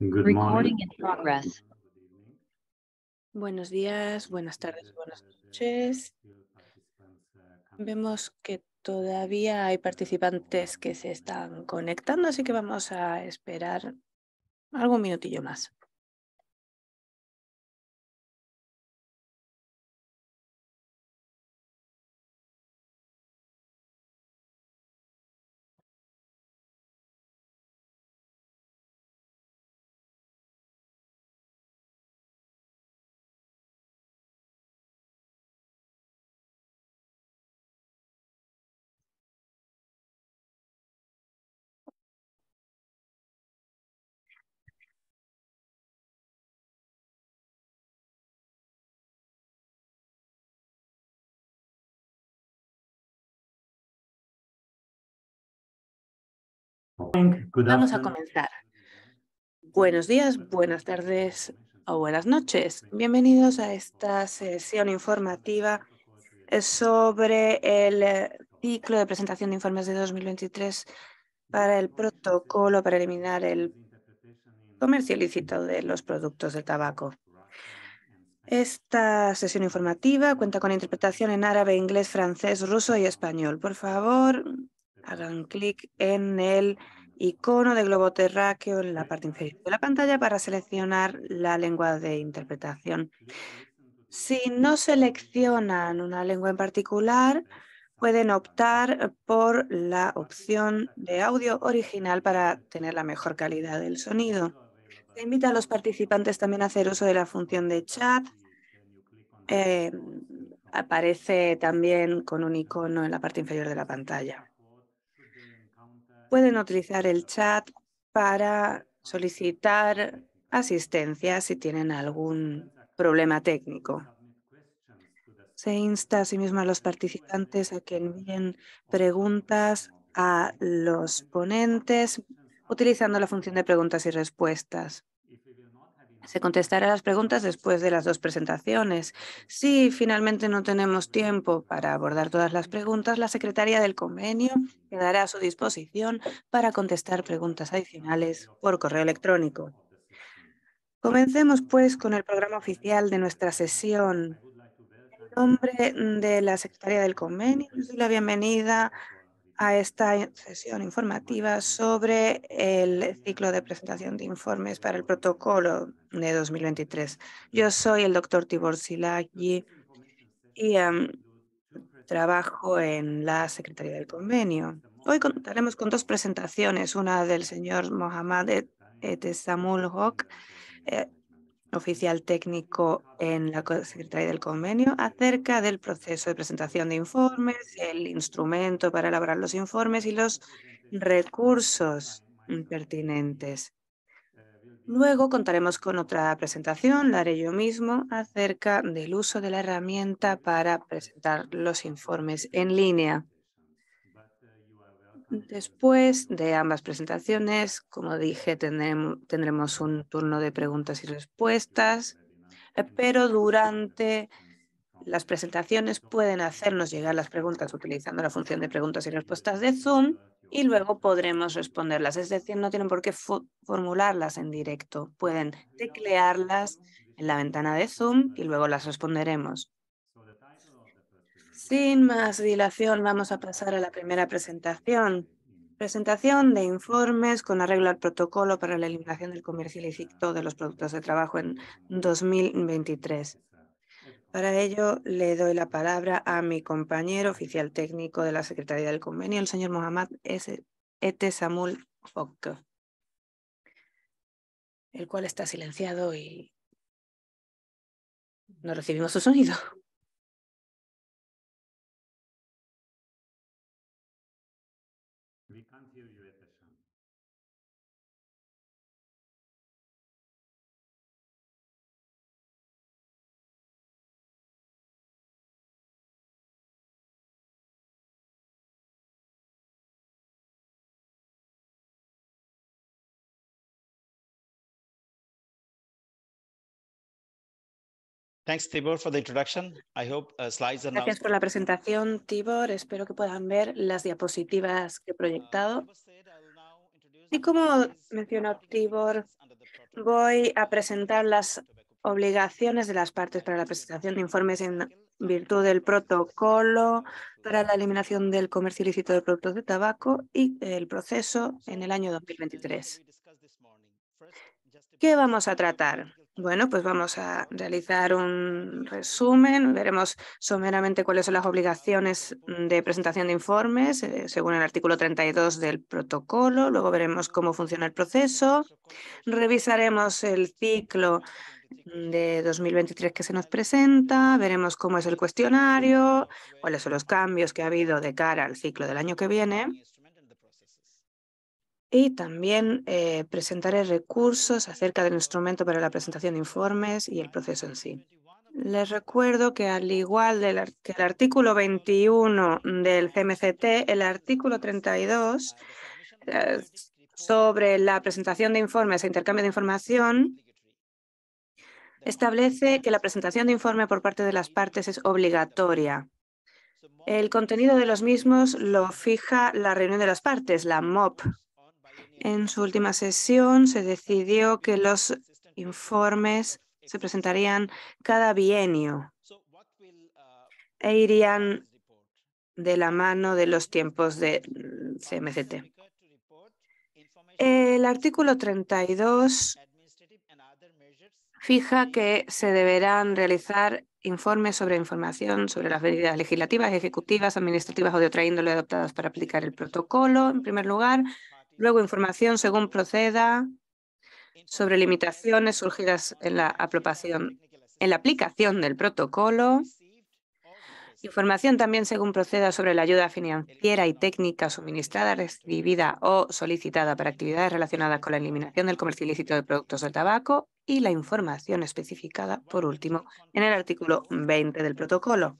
Good Buenos días, buenas tardes, buenas noches. Vemos que todavía hay participantes que se están conectando, así que vamos a esperar algún minutillo más. Vamos a comenzar. Buenos días, buenas tardes o buenas noches. Bienvenidos a esta sesión informativa sobre el eh, ciclo de presentación de informes de 2023 para el protocolo para eliminar el comercio ilícito de los productos de tabaco. Esta sesión informativa cuenta con interpretación en árabe, inglés, francés, ruso y español. Por favor, hagan clic en el icono de globo terráqueo en la parte inferior de la pantalla para seleccionar la lengua de interpretación. Si no seleccionan una lengua en particular, pueden optar por la opción de audio original para tener la mejor calidad del sonido. Se invita a los participantes también a hacer uso de la función de chat. Eh, aparece también con un icono en la parte inferior de la pantalla pueden utilizar el chat para solicitar asistencia si tienen algún problema técnico. Se insta asimismo sí a los participantes a que envíen preguntas a los ponentes utilizando la función de preguntas y respuestas. Se contestará las preguntas después de las dos presentaciones. Si finalmente no tenemos tiempo para abordar todas las preguntas, la secretaria del convenio quedará a su disposición para contestar preguntas adicionales por correo electrónico. Comencemos pues con el programa oficial de nuestra sesión. En nombre de la secretaria del convenio, doy la bienvenida a esta sesión informativa sobre el ciclo de presentación de informes para el protocolo de 2023. Yo soy el doctor Tibor Silagi y em, trabajo en la Secretaría del Convenio. Hoy contaremos con dos presentaciones, una del señor Mohamed Etesamul Hok, eh, oficial técnico en la Secretaría del Convenio acerca del proceso de presentación de informes, el instrumento para elaborar los informes y los recursos pertinentes. Luego contaremos con otra presentación, la haré yo mismo, acerca del uso de la herramienta para presentar los informes en línea. Después de ambas presentaciones, como dije, tendremos un turno de preguntas y respuestas, eh, pero durante las presentaciones pueden hacernos llegar las preguntas utilizando la función de preguntas y respuestas de Zoom y luego podremos responderlas. Es decir, no tienen por qué formularlas en directo, pueden teclearlas en la ventana de Zoom y luego las responderemos. Sin más dilación, vamos a pasar a la primera presentación. Presentación de informes con arreglo al protocolo para la eliminación del comercio ilícito de los productos de trabajo en 2023. Para ello, le doy la palabra a mi compañero oficial técnico de la Secretaría del Convenio, el señor Mohamed Ete Samul Fok, el cual está silenciado y no recibimos su sonido. We can't hear you, Eteshan. Gracias por la presentación, Tibor. Espero que puedan ver las diapositivas que he proyectado. Y como mencionó Tibor, voy a presentar las obligaciones de las partes para la presentación de informes en virtud del protocolo para la eliminación del comercio ilícito de productos de tabaco y el proceso en el año 2023. ¿Qué vamos a tratar? Bueno, pues vamos a realizar un resumen. Veremos someramente cuáles son las obligaciones de presentación de informes eh, según el artículo 32 del protocolo. Luego veremos cómo funciona el proceso. Revisaremos el ciclo de 2023 que se nos presenta. Veremos cómo es el cuestionario, cuáles son los cambios que ha habido de cara al ciclo del año que viene y también eh, presentaré recursos acerca del instrumento para la presentación de informes y el proceso en sí. Les recuerdo que al igual que el artículo 21 del CMCT, el artículo 32 eh, sobre la presentación de informes e intercambio de información establece que la presentación de informe por parte de las partes es obligatoria. El contenido de los mismos lo fija la reunión de las partes, la MOP, en su última sesión se decidió que los informes se presentarían cada bienio e irían de la mano de los tiempos de CMCT. El artículo 32 fija que se deberán realizar informes sobre información sobre las medidas legislativas, ejecutivas, administrativas o de otra índole adoptadas para aplicar el protocolo, en primer lugar, Luego, información según proceda sobre limitaciones surgidas en la en la aplicación del protocolo. Información también según proceda sobre la ayuda financiera y técnica suministrada, recibida o solicitada para actividades relacionadas con la eliminación del comercio ilícito de productos del tabaco y la información especificada, por último, en el artículo 20 del protocolo.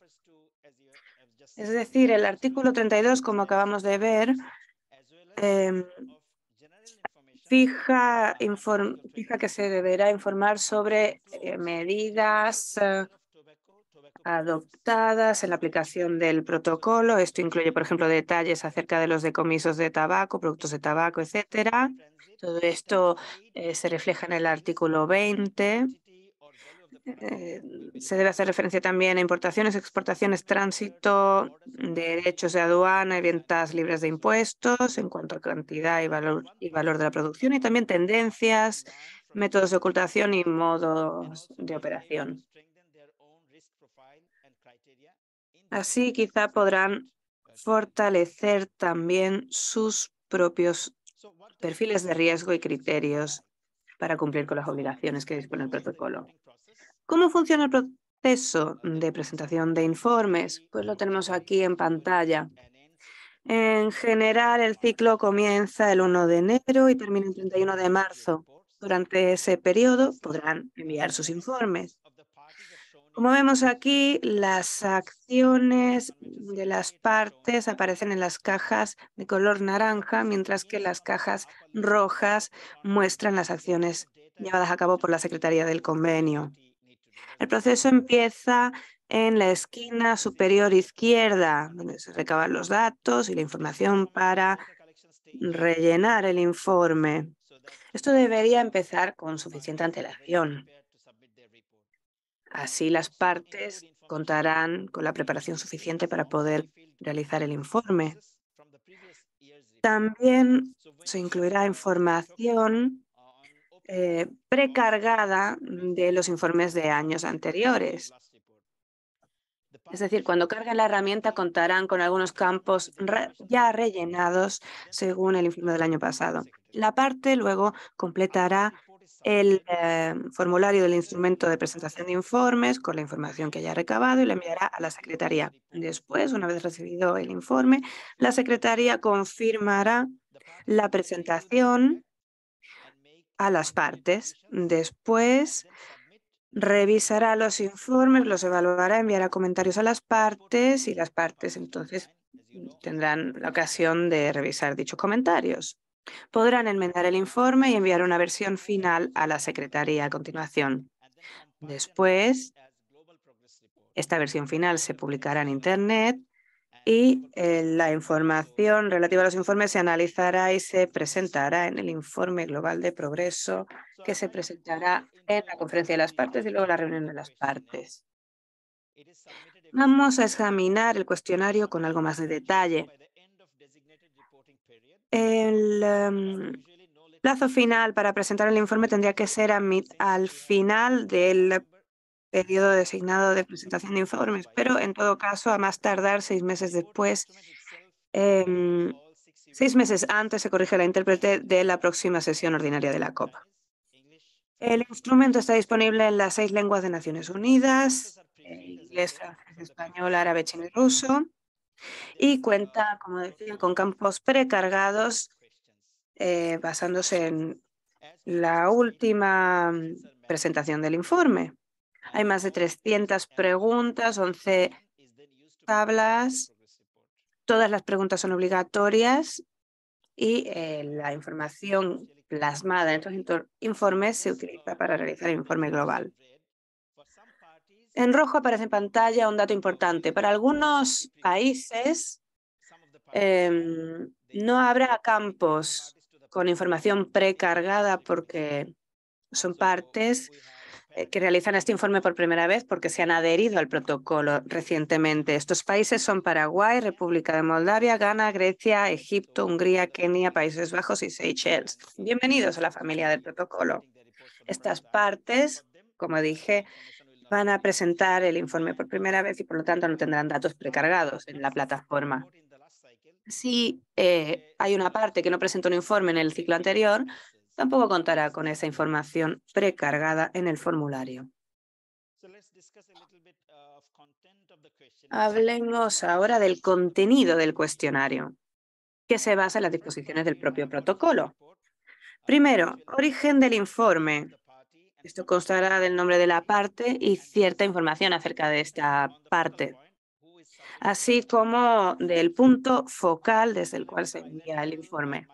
Es decir, el artículo 32, como acabamos de ver, Em, fija, que se deberá informar sobre eh, medidas eh, adoptadas en la aplicación del protocolo. Esto incluye, por ejemplo, detalles acerca de los decomisos de tabaco, productos de tabaco, etcétera. Todo esto eh, se refleja en el artículo 20 eh, se debe hacer referencia también a importaciones, exportaciones, tránsito, derechos de aduana y ventas libres de impuestos en cuanto a cantidad y valor, y valor de la producción y también tendencias, métodos de ocultación y modos de operación. Así quizá podrán fortalecer también sus propios perfiles de riesgo y criterios para cumplir con las obligaciones que dispone el protocolo. ¿Cómo funciona el proceso de presentación de informes? Pues lo tenemos aquí en pantalla. En general, el ciclo comienza el 1 de enero y termina el 31 de marzo. Durante ese periodo podrán enviar sus informes. Como vemos aquí, las acciones de las partes aparecen en las cajas de color naranja, mientras que las cajas rojas muestran las acciones llevadas a cabo por la Secretaría del Convenio. El proceso empieza en la esquina superior izquierda, donde se recaban los datos y la información para rellenar el informe. Esto debería empezar con suficiente antelación. Así las partes contarán con la preparación suficiente para poder realizar el informe. También se incluirá información eh, precargada de los informes de años anteriores. Es decir, cuando carguen la herramienta contarán con algunos campos ya rellenados según el informe del año pasado. La parte luego completará el eh, formulario del instrumento de presentación de informes con la información que haya recabado y la enviará a la Secretaría. Después, una vez recibido el informe, la Secretaría confirmará la presentación a las partes. Después revisará los informes, los evaluará, enviará comentarios a las partes y las partes entonces tendrán la ocasión de revisar dichos comentarios. Podrán enmendar el informe y enviar una versión final a la Secretaría a continuación. Después, esta versión final se publicará en Internet y eh, la información relativa a los informes se analizará y se presentará en el informe global de progreso que se presentará en la conferencia de las partes y luego la reunión de las partes. Vamos a examinar el cuestionario con algo más de detalle. El em, plazo final para presentar el informe tendría que ser al final del periodo designado de presentación de informes, pero en todo caso, a más tardar seis meses después, em, seis meses antes se corrige la intérprete de la próxima sesión ordinaria de la COP. El instrumento está disponible en las seis lenguas de Naciones Unidas, inglés, francés, español, árabe, chino y ruso, y cuenta, como decía, con campos precargados eh, basándose en la última mm, presentación del informe. Hay más de 300 preguntas, 11 tablas. Todas las preguntas son obligatorias y eh, la información plasmada en estos informes se utiliza para realizar el informe global. En rojo aparece en pantalla un dato importante. Para algunos países em, no habrá campos con información precargada porque son partes eh, que realizan este informe por primera vez porque se han adherido al protocolo recientemente. Estos países son Paraguay, República de Moldavia, Ghana, Grecia, Egipto, Hungría, Kenia, Países Bajos y Seychelles. Bienvenidos a la familia del protocolo. Estas partes, como dije, van a presentar el informe por primera vez y por lo tanto no tendrán datos precargados en la plataforma. Si eh, hay una parte que no presenta un informe en el ciclo anterior, tampoco contará con esa información precargada en el formulario. Uh, Hablemos ahora del contenido del cuestionario, que se basa en las disposiciones del propio protocolo. Primero, origen del informe. Esto constará del nombre de la parte y cierta información acerca de esta parte, así como del punto focal desde el cual se envía el informe.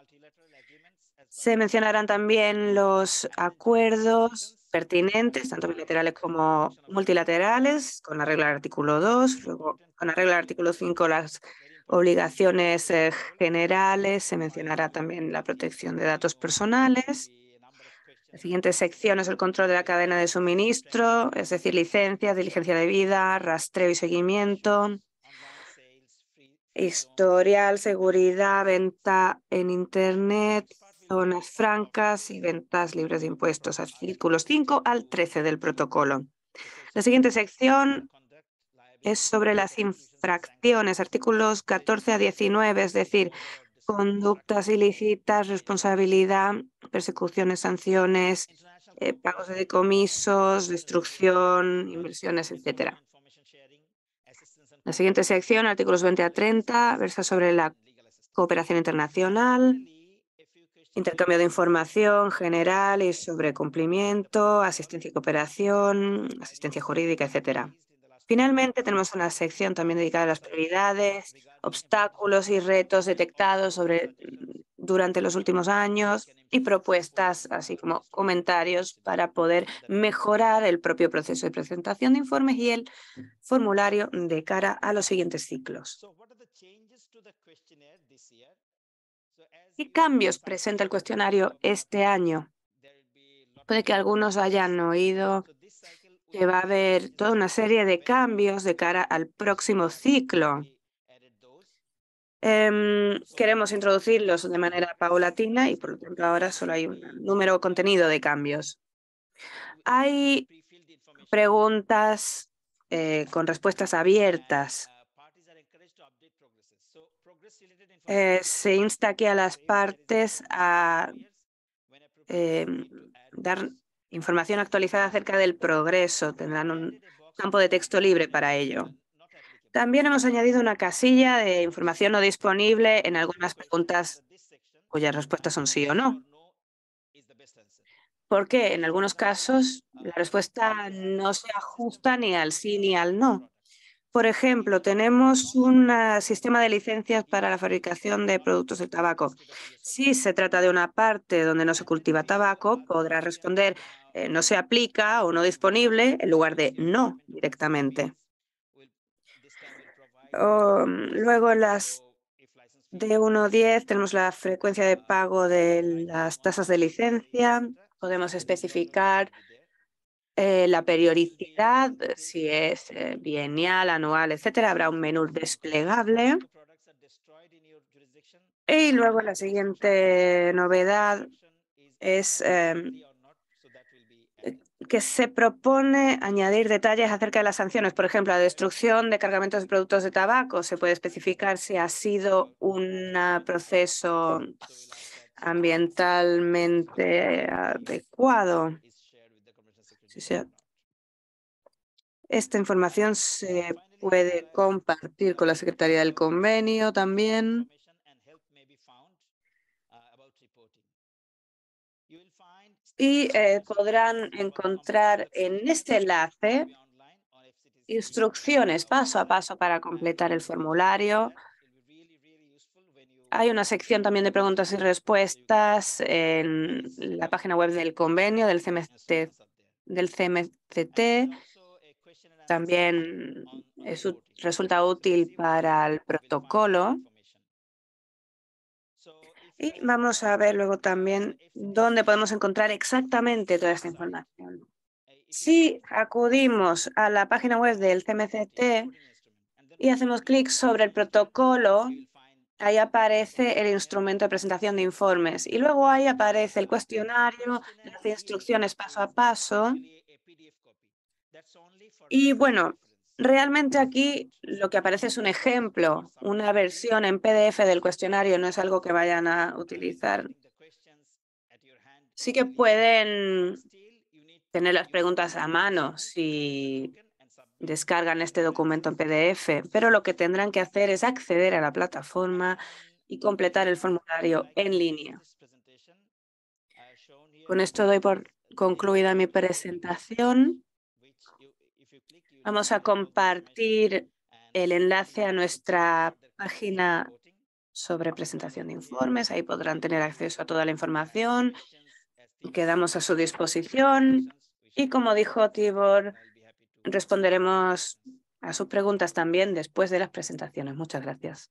Se mencionarán también los acuerdos pertinentes, tanto bilaterales como multilaterales, con la regla del artículo 2, luego con regla del artículo 5 las obligaciones eh, generales, se mencionará también la protección de datos personales. La siguiente sección es el control de la cadena de suministro, es decir, licencias, diligencia de vida, rastreo y seguimiento, historial, seguridad, venta en Internet, zonas francas y ventas libres de impuestos, artículos 5 al 13 del protocolo. La siguiente sección es sobre las infracciones, artículos 14 a 19, es decir, conductas ilícitas, responsabilidad, persecuciones, sanciones, eh, pagos de decomisos, destrucción, inversiones, etcétera. La siguiente sección, artículos 20 a 30, versa sobre la cooperación internacional, intercambio de información general y sobre cumplimiento, asistencia y cooperación, asistencia jurídica, etcétera. Finalmente, tenemos una sección también dedicada a las prioridades, obstáculos y retos detectados mm, durante los últimos años y propuestas, así como comentarios para poder mejorar el propio proceso de presentación de informes y el formulario de cara a los siguientes ciclos. ¿Qué cambios presenta el cuestionario este año? Puede que algunos hayan oído que va a haber toda una serie de cambios de cara al próximo ciclo. Em, queremos introducirlos de manera paulatina y por lo tanto ahora solo hay un número contenido de cambios. Hay preguntas eh, con respuestas abiertas eh, se insta aquí a las partes a em, dar información actualizada acerca del progreso. Tendrán un campo de texto libre para ello. También hemos añadido una casilla de información no disponible en algunas preguntas cuyas respuestas son sí o no. Porque en algunos casos la respuesta no se ajusta ni al sí ni al no. Por ejemplo, tenemos un ah, sistema de licencias para la fabricación de productos de tabaco. Si se trata de una parte donde no se cultiva tabaco, podrá responder eh, no se aplica o no disponible en lugar de no directamente. Luego, mm, luego, las d 110 tenemos la frecuencia de pago de las tasas de licencia. Podemos especificar eh, la periodicidad, eh, si es eh, bienial, anual, etcétera, habrá un menú desplegable. Y luego la siguiente novedad es em, que se propone añadir detalles acerca de las sanciones. Por ejemplo, la destrucción de cargamentos de productos de tabaco. Se puede especificar si ha sido un proceso ambientalmente adecuado. Esta información se puede compartir con la Secretaría del Convenio también. Y eh, podrán encontrar en este enlace instrucciones paso a paso para completar el formulario. Hay una sección también de preguntas y respuestas en la página web del convenio del CMTC del CMCT también es, resulta útil para el protocolo. Y vamos a ver luego también dónde podemos encontrar exactamente toda esta información. Si acudimos a la página web del CMCT y hacemos clic sobre el protocolo, ahí aparece el instrumento de presentación de informes y luego ahí aparece el cuestionario, las instrucciones paso a paso. Y bueno, realmente aquí lo que aparece es un ejemplo, una versión en PDF del cuestionario, no es algo que vayan a utilizar. Sí que pueden tener las preguntas a mano si descargan este documento en PDF, pero lo que tendrán que hacer es acceder a la plataforma y completar el formulario en línea. Con esto doy por concluida mi presentación. Vamos a compartir el enlace a nuestra página sobre presentación de informes. Ahí podrán tener acceso a toda la información. Quedamos a su disposición. Y como dijo Tibor, responderemos a sus preguntas también después de las presentaciones. Muchas gracias.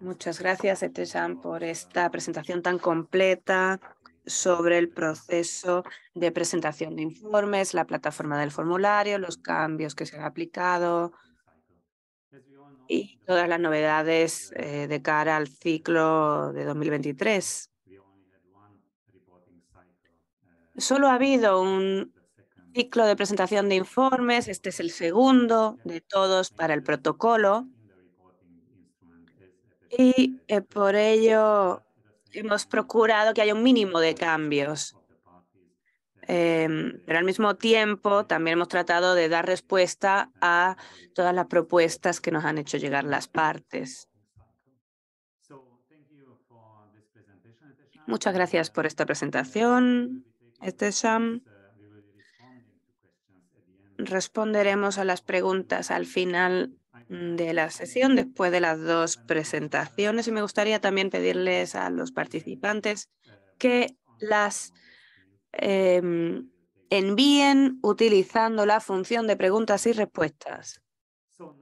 Muchas gracias, Eteshan, por esta presentación tan completa sobre el proceso de presentación de informes, la plataforma del formulario, los cambios que se han aplicado y todas las novedades eh, de cara al ciclo de 2023. Solo ha habido un ciclo de presentación de informes, este es el segundo de todos para el protocolo. Y eh, por ello hemos procurado que haya un mínimo de cambios. Em, pero al mismo tiempo también hemos tratado de dar respuesta a todas las propuestas que nos han hecho llegar las partes. Muchas gracias por esta presentación, responderemos a las preguntas al final de la sesión, después de las dos presentaciones. Y me gustaría también pedirles a los participantes que las em, envíen utilizando la función de preguntas y respuestas. Um, uh,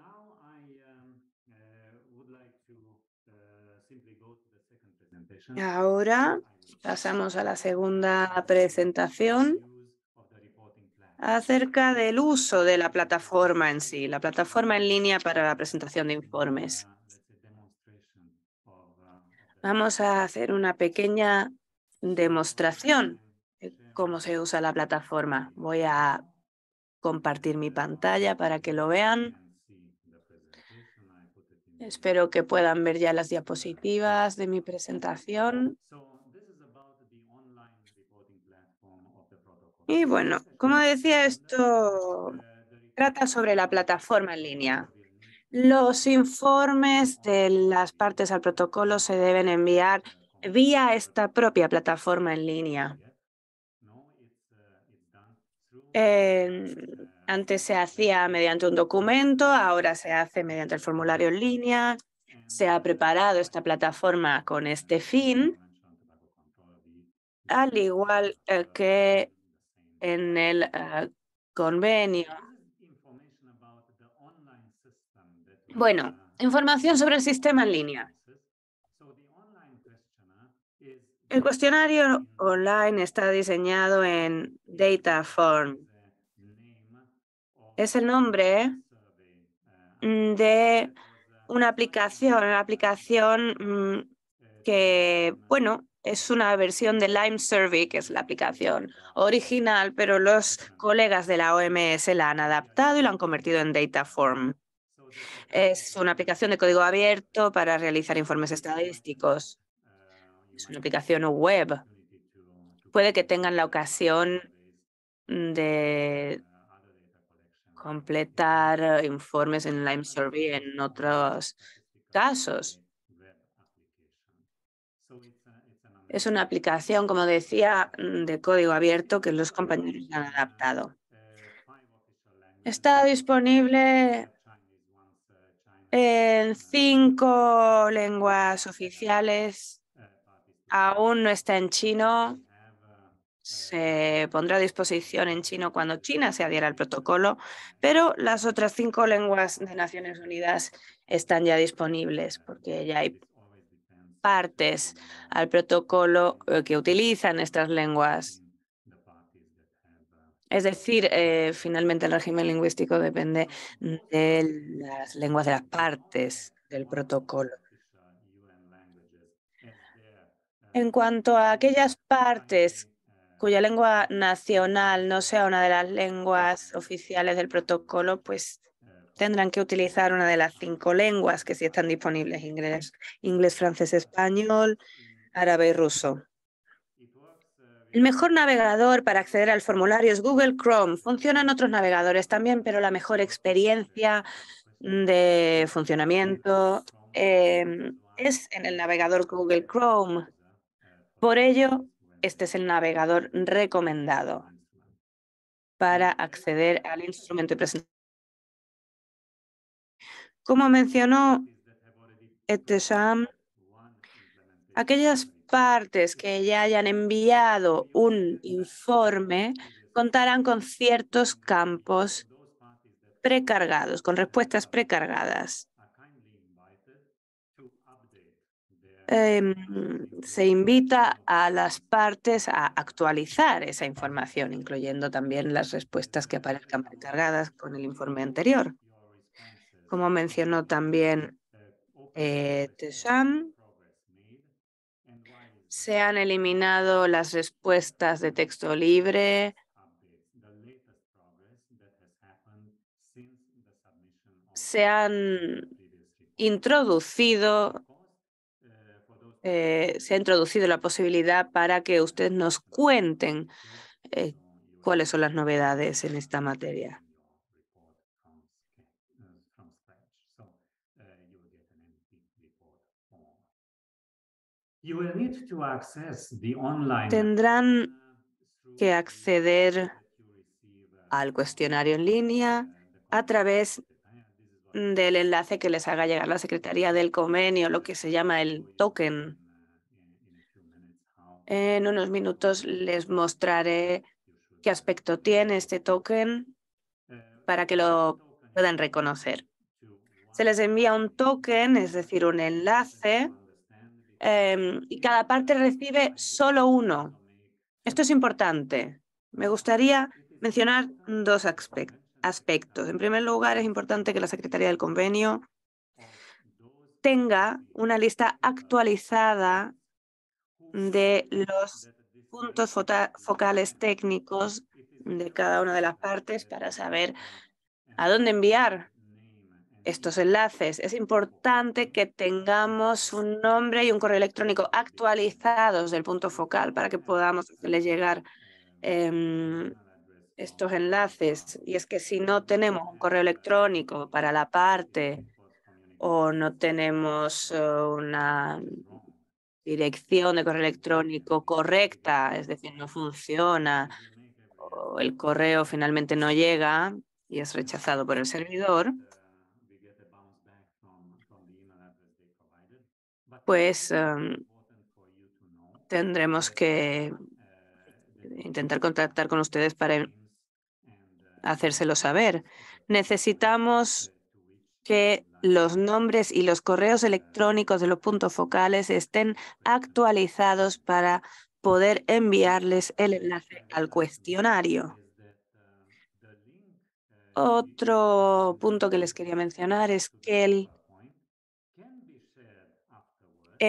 uh, Ahora pasamos a la segunda presentación acerca del uso de la plataforma en sí, la plataforma en línea para la presentación de informes. Vamos a hacer una pequeña demostración de cómo se usa la plataforma. Voy a compartir mi pantalla para que lo vean. Espero que puedan ver ya las diapositivas de mi presentación. Y bueno, como decía, esto trata sobre la plataforma en línea. Los informes de las partes al protocolo se deben enviar vía esta propia plataforma en línea. antes se hacía mediante un documento, ahora se hace mediante el formulario en línea. Se ha preparado esta plataforma con este fin, al igual eh, que en el ah, convenio. Bueno, información sobre el sistema en línea. El cuestionario online está diseñado en data form. Es el nombre mm, de una aplicación, una aplicación mm, que, bueno, es una versión de Lime Survey, que es la aplicación original, pero los colegas de la OMS la han adaptado y la han convertido en Dataform. Es una aplicación de código abierto para realizar informes estadísticos. Es una aplicación web. Puede que tengan la ocasión de completar eh, informes en Lime Survey en otros casos. Es una aplicación, como decía, mm, de código abierto que los compañeros han adaptado. Está disponible en cinco lenguas oficiales. Aún no está en chino. Se pondrá a disposición en chino cuando China se adhiera al protocolo, pero las otras cinco lenguas de Naciones Unidas están ya disponibles porque ya hay partes al protocolo eh, que utilizan estas lenguas. Es decir, eh, finalmente el régimen lingüístico depende de las lenguas de las partes del protocolo. En cuanto a aquellas partes cuya lengua nacional no sea una de las lenguas oficiales del protocolo, pues tendrán que utilizar una de las cinco lenguas que sí están disponibles, inglés, inglés francés, español, árabe y ruso. El mejor navegador para acceder al formulario es Google Chrome. Funcionan otros navegadores también, pero la mejor experiencia de funcionamiento em, es en el navegador Google Chrome. Por ello, este es el navegador recomendado para acceder al instrumento de presentación. Como mencionó Etesam, aquellas partes que ya hayan enviado un informe contarán con ciertos campos precargados, con respuestas precargadas. Em, se invita a las partes a actualizar esa información, incluyendo también las respuestas que aparezcan precargadas con el informe anterior como mencionó también eh, Teshan, se han eliminado las respuestas de texto libre, se han introducido eh, se ha introducido la posibilidad para que ustedes nos cuenten eh, cuáles son las novedades en esta materia. Tendrán que acceder uh, al cuestionario en línea a través del enlace que les haga llegar la Secretaría del Convenio, lo que se llama el token. Uh, en unos minutos les mostraré qué uh, aspecto tiene este token para que lo puedan reconocer. Se les envía un token, es decir, un enlace Em, y cada parte recibe solo uno. Esto es importante. Me gustaría mencionar dos aspectos. En primer lugar, es importante que la Secretaría del Convenio tenga una lista actualizada de los puntos focales técnicos de cada una de las partes para saber a dónde enviar estos enlaces. Es importante que tengamos un nombre y un correo electrónico actualizados del punto focal para que podamos hacerles llegar em, estos enlaces. Y es que si no tenemos un correo electrónico para la parte o no tenemos eh, una dirección de correo electrónico correcta, es decir, no funciona, o el correo finalmente no llega y es rechazado por el servidor, pues em, tendremos que intentar contactar con ustedes para hacérselo saber. Necesitamos que los nombres y los correos electrónicos de los puntos focales estén actualizados para poder enviarles el enlace al cuestionario. Otro punto que les quería mencionar es que el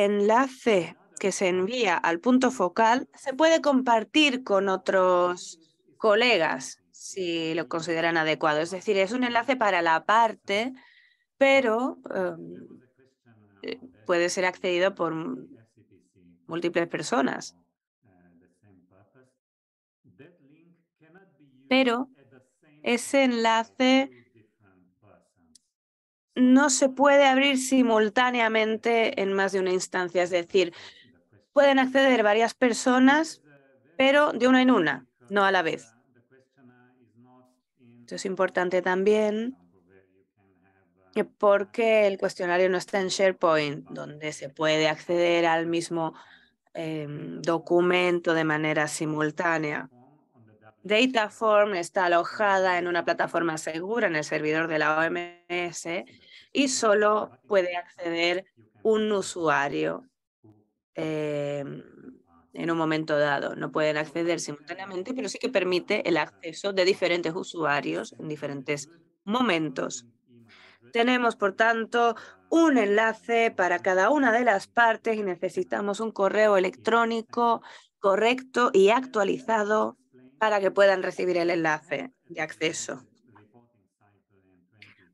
enlace que se envía al punto focal se puede compartir con otros colegas si lo consideran adecuado. Es decir, es un enlace para la parte, pero em, eh, puede ser accedido por múltiples personas. Pero ese enlace no se puede abrir simultáneamente en más de una instancia, es decir, pueden acceder varias personas, pero de una en una, no a la vez. Esto es importante también eh, porque el cuestionario no está en SharePoint, donde se puede acceder al mismo em, documento de manera simultánea. Dataform está alojada en una plataforma segura en el servidor de la OMS y solo puede acceder un usuario em, en un momento dado. No pueden acceder simultáneamente, pero sí que permite el acceso de diferentes usuarios en diferentes momentos. Tenemos, por tanto, un enlace para cada una de las partes y necesitamos un correo electrónico correcto y actualizado para que puedan recibir el enlace de acceso.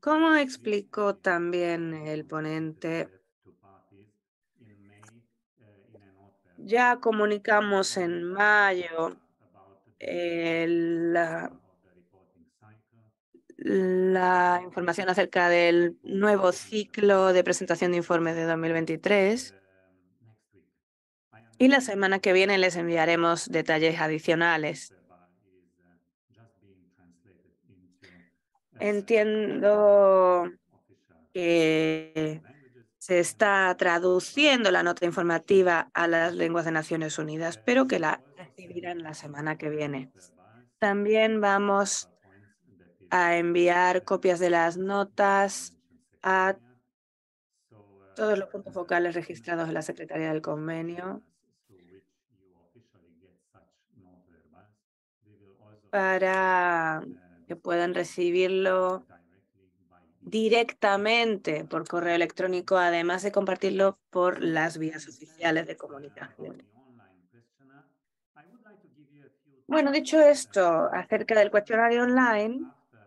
Como explicó también el ponente, ya comunicamos en mayo la, la información acerca del nuevo ciclo de presentación de informes de 2023. Y la semana que viene les enviaremos detalles adicionales. Entiendo que se está traduciendo la nota informativa a las lenguas de Naciones Unidas, pero que la recibirán la semana que viene. También vamos a enviar copias de las notas a todos los puntos focales registrados en la Secretaría del Convenio para que puedan recibirlo directamente por correo electrónico, además de compartirlo por las vías oficiales de comunicación. Bueno, dicho esto acerca del cuestionario online,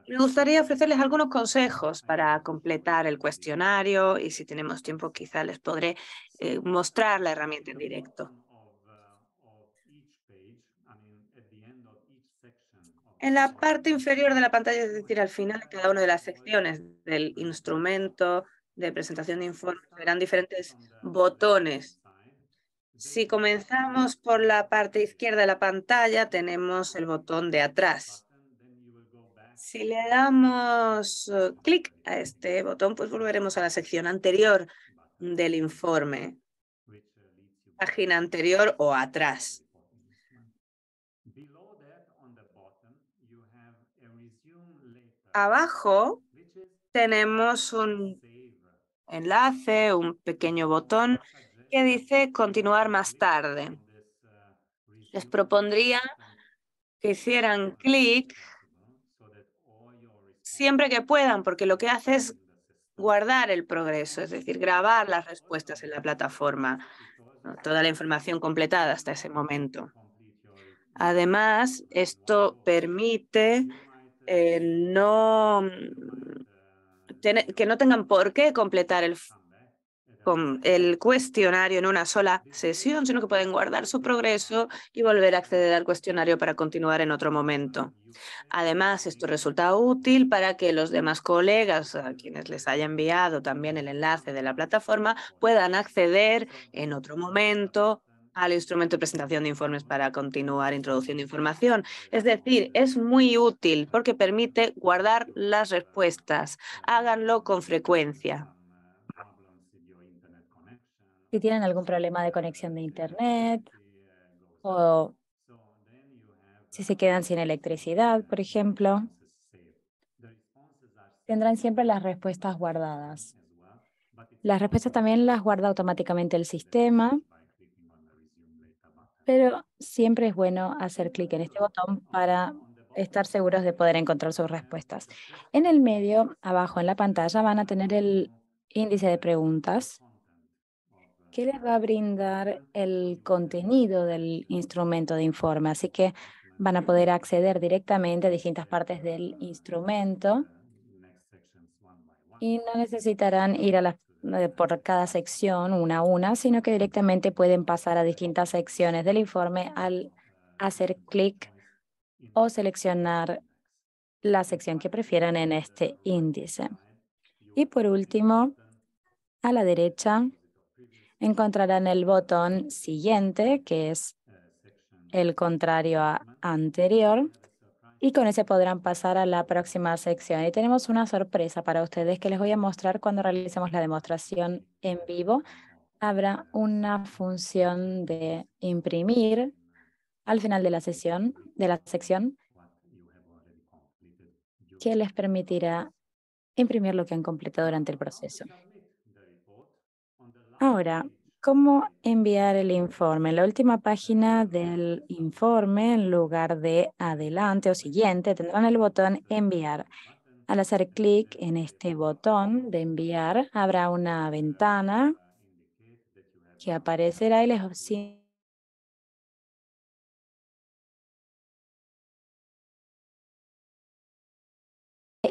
me gustaría ofrecerles algunos consejos para completar el cuestionario y si tenemos tiempo quizá les podré eh, mostrar la herramienta en directo. En la parte inferior de la pantalla, es decir, al final de cada una de las secciones del instrumento de presentación de informes, verán diferentes botones. Si comenzamos por la parte izquierda de la pantalla, tenemos el botón de atrás. Si le damos eh, clic a este botón, pues volveremos a la sección anterior del informe, página anterior o atrás. abajo tenemos un enlace, un pequeño botón que dice continuar más tarde. Les propondría que hicieran clic siempre que puedan, porque lo que hace es guardar el progreso, es decir, grabar las respuestas en la plataforma, toda la información completada hasta ese momento. Además, esto permite eh, no, mm, que no tengan por qué completar el, el cuestionario en una sola sesión, sino que pueden guardar su progreso y volver a acceder al cuestionario para continuar en otro momento. Además, esto resulta útil para que los demás colegas a quienes les haya enviado también el enlace de la plataforma puedan acceder en otro momento al instrumento de presentación de informes para continuar introduciendo información. Es decir, es muy útil porque permite guardar las respuestas. Háganlo con frecuencia. Si tienen algún problema de conexión de Internet o si se quedan sin electricidad, por ejemplo, tendrán siempre las respuestas guardadas. Las respuestas también las guarda automáticamente el sistema pero siempre es bueno hacer clic en este botón para estar seguros de poder encontrar sus respuestas. En el medio, abajo en la pantalla, van a tener el índice de preguntas que les va a brindar el contenido del instrumento de informe. Así que van a poder acceder directamente a distintas partes del instrumento y no necesitarán ir a las eh, por cada sección una a una, sino que directamente pueden pasar a distintas secciones del informe al hacer clic o seleccionar la sección que prefieran en este índice. Y por último, a la derecha encontrarán el botón siguiente, que es el contrario a anterior, y con ese podrán pasar a la próxima sección. Y tenemos una sorpresa para ustedes que les voy a mostrar cuando realicemos la demostración en vivo. Habrá una función de imprimir al final de la sesión, de la sección, que les permitirá imprimir lo que han completado durante el proceso. Ahora, ¿Cómo enviar el informe? En la última página del informe, en lugar de adelante o siguiente, tendrán el botón enviar. Al hacer clic en este botón de enviar, habrá una ventana que aparecerá y les ofrecerá.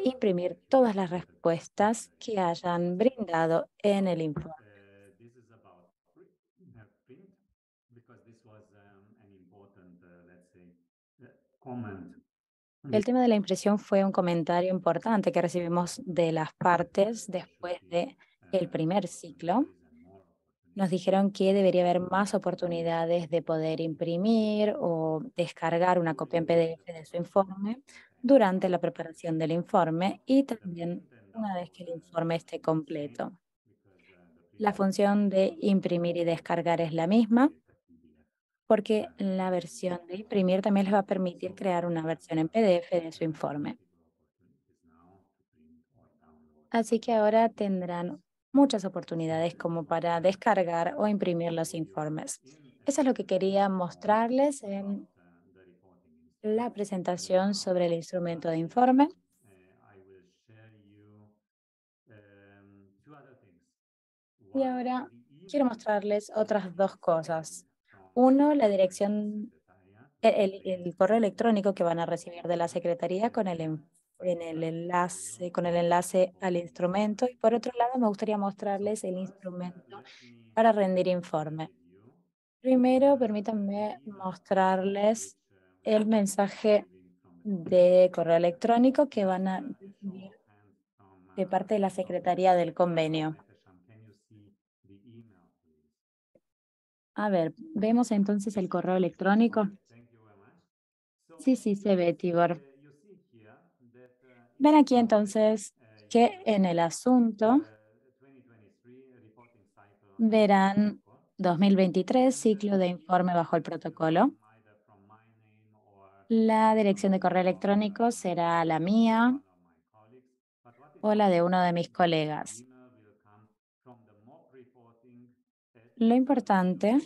imprimir todas las respuestas que hayan brindado en el informe. Mm. El tema de la impresión fue un comentario importante que recibimos de las partes después de el ah, primer ciclo. Nos dijeron que debería haber más oportunidades de poder imprimir o descargar una copia en PDF de su informe durante la preparación del informe y también una vez que el informe esté completo. La función de imprimir y descargar es la misma, porque la versión de imprimir también les va a permitir crear una versión en PDF de su informe. Así que ahora tendrán muchas oportunidades como para descargar o imprimir los informes. Eso es lo que quería mostrarles en la presentación sobre el instrumento de informe. Y ahora quiero mostrarles otras dos cosas. Uno, la dirección, e, el, correo electrónico que van a recibir de la Secretaría con el, en el, enlace, con el enlace al instrumento. Y por otro lado, me gustaría mostrarles el instrumento para rendir informe. Primero, permítanme mostrarles el mensaje de correo electrónico que van a recibir de parte de la Secretaría del Convenio. A ver, vemos entonces el correo electrónico. Sí, sí, se ve, Tibor. Ven aquí entonces que en el asunto verán 2023, ciclo de informe bajo el protocolo. La dirección de correo electrónico será la mía o la de uno de mis colegas. Lo importante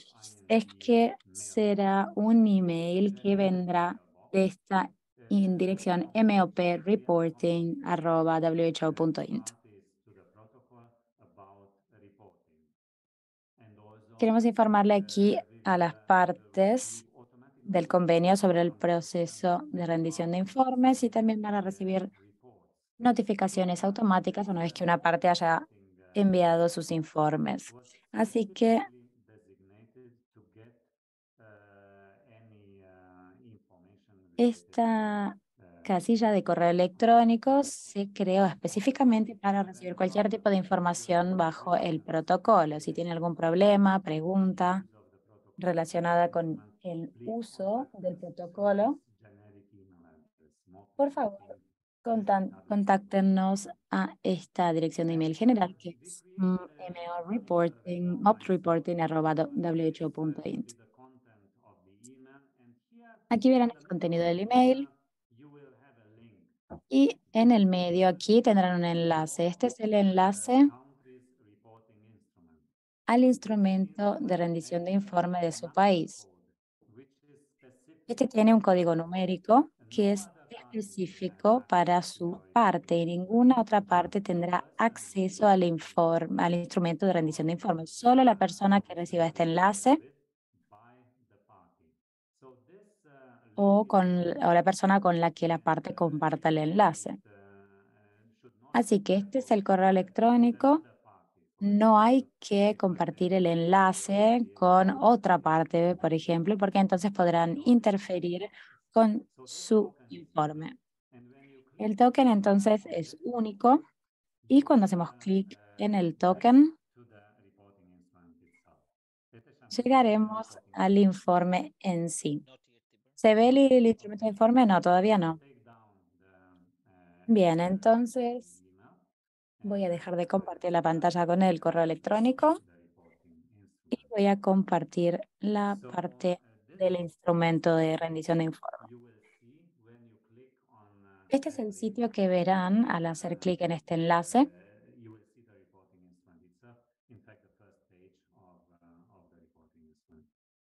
es que será un email que vendrá de esta dirección mopreporting.who.int. Queremos informarle aquí a las partes del convenio sobre el proceso de rendición de informes y también van a recibir notificaciones automáticas una vez que una parte haya enviado sus informes. Así que Esta casilla de correo electrónico se creó específicamente para recibir cualquier tipo de información bajo el protocolo. Si tiene algún problema, pregunta relacionada con el uso del protocolo, por favor, contáctenos a esta dirección de email general que es moreporting, mm, Aquí verán el contenido del email. Y en el medio aquí tendrán un enlace. Este es el enlace al instrumento de rendición de informe de su país. Este tiene un código numérico que es específico para su parte y ninguna otra parte tendrá acceso al, informe, al instrumento de rendición de informe. Solo la persona que reciba este enlace o, con, la persona con la que la parte comparta el enlace. Así que este es el correo electrónico. No hay que compartir el enlace con otra parte, por ejemplo, porque entonces podrán interferir con su informe. El token entonces es único y cuando hacemos clic en el token, llegaremos al informe en sí. ¿Se ve el, instrumento de informe? No, todavía no. Bien, entonces voy a dejar de compartir la pantalla con el correo electrónico y voy a compartir la parte del instrumento de rendición de informe. Este es el sitio que verán al hacer clic en este enlace.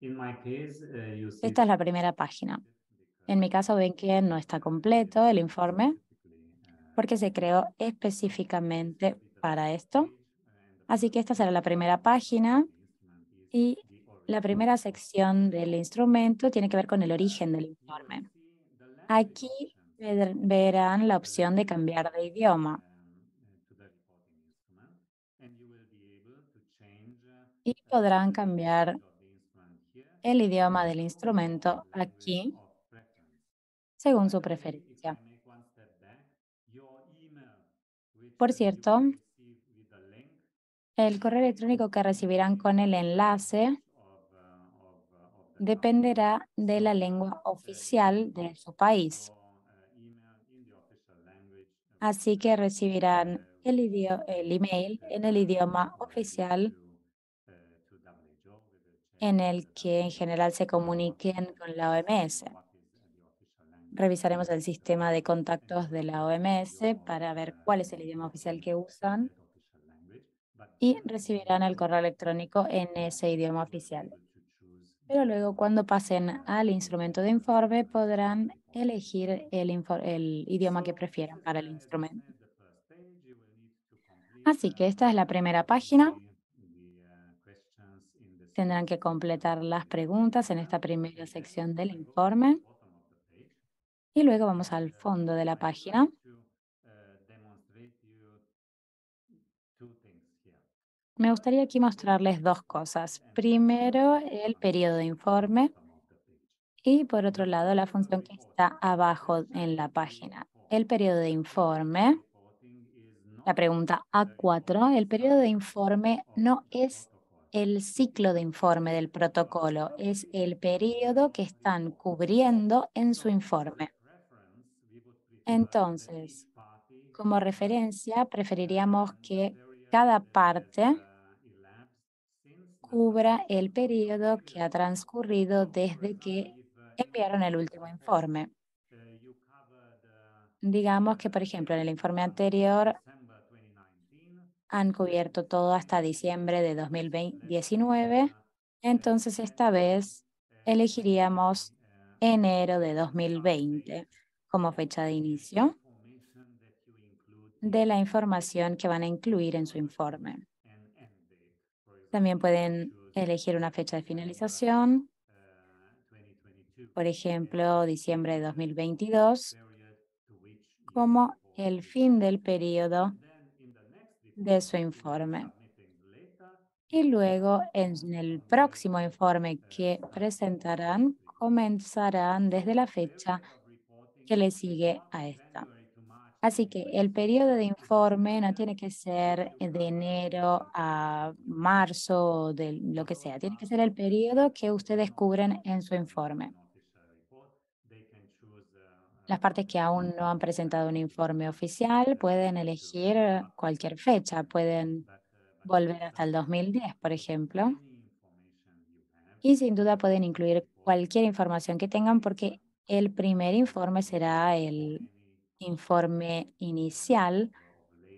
Uh, esta es la primera página. En mi caso ven que no está completo el informe porque se creó específicamente para esto. Así que esta será la primera página y la primera sección del instrumento tiene que ver con el origen del informe. Aquí verán la opción de cambiar de idioma. Y podrán cambiar el idioma del instrumento aquí según su preferencia. Por cierto, el correo electrónico que recibirán con el enlace dependerá de la lengua oficial de su país. Así que recibirán el, email en el idioma oficial en el que en general se comuniquen con la OMS. Revisaremos el sistema de contactos de la OMS para ver cuál es el idioma oficial que usan y recibirán el correo electrónico en ese idioma oficial. Pero luego cuando pasen al instrumento de informe podrán elegir el, idioma que prefieran para el instrumento. Así que esta es la primera página. Tendrán que completar las preguntas en esta primera sección del informe. Y luego vamos al fondo de la página. Me gustaría aquí mostrarles dos cosas. Primero, el periodo de informe y por otro lado, la función que está abajo en la página. El periodo de informe, la pregunta A4, el periodo de informe no es el ciclo de informe del protocolo, es el periodo que están cubriendo en su informe. Entonces, como referencia, preferiríamos que cada parte cubra el periodo que ha transcurrido desde que enviaron el último informe. Digamos que, por ejemplo, en el informe anterior han cubierto todo hasta diciembre de 2019. Entonces, esta vez elegiríamos enero de 2020 como fecha de inicio de la información que van a incluir en su informe. También pueden elegir una fecha de finalización, por ejemplo, diciembre de 2022, como el fin del periodo de su informe. Y luego, en el próximo informe que presentarán, comenzarán desde la fecha que le sigue a esta. Así que el periodo de informe no tiene que ser de enero a marzo o de lo que sea. Tiene que ser el periodo que ustedes cubren en su informe. Las partes que aún no han presentado un informe oficial pueden elegir eh, cualquier fecha, pueden volver hasta el 2010, por ejemplo. Y sin duda pueden incluir cualquier información que tengan porque el primer informe será el informe inicial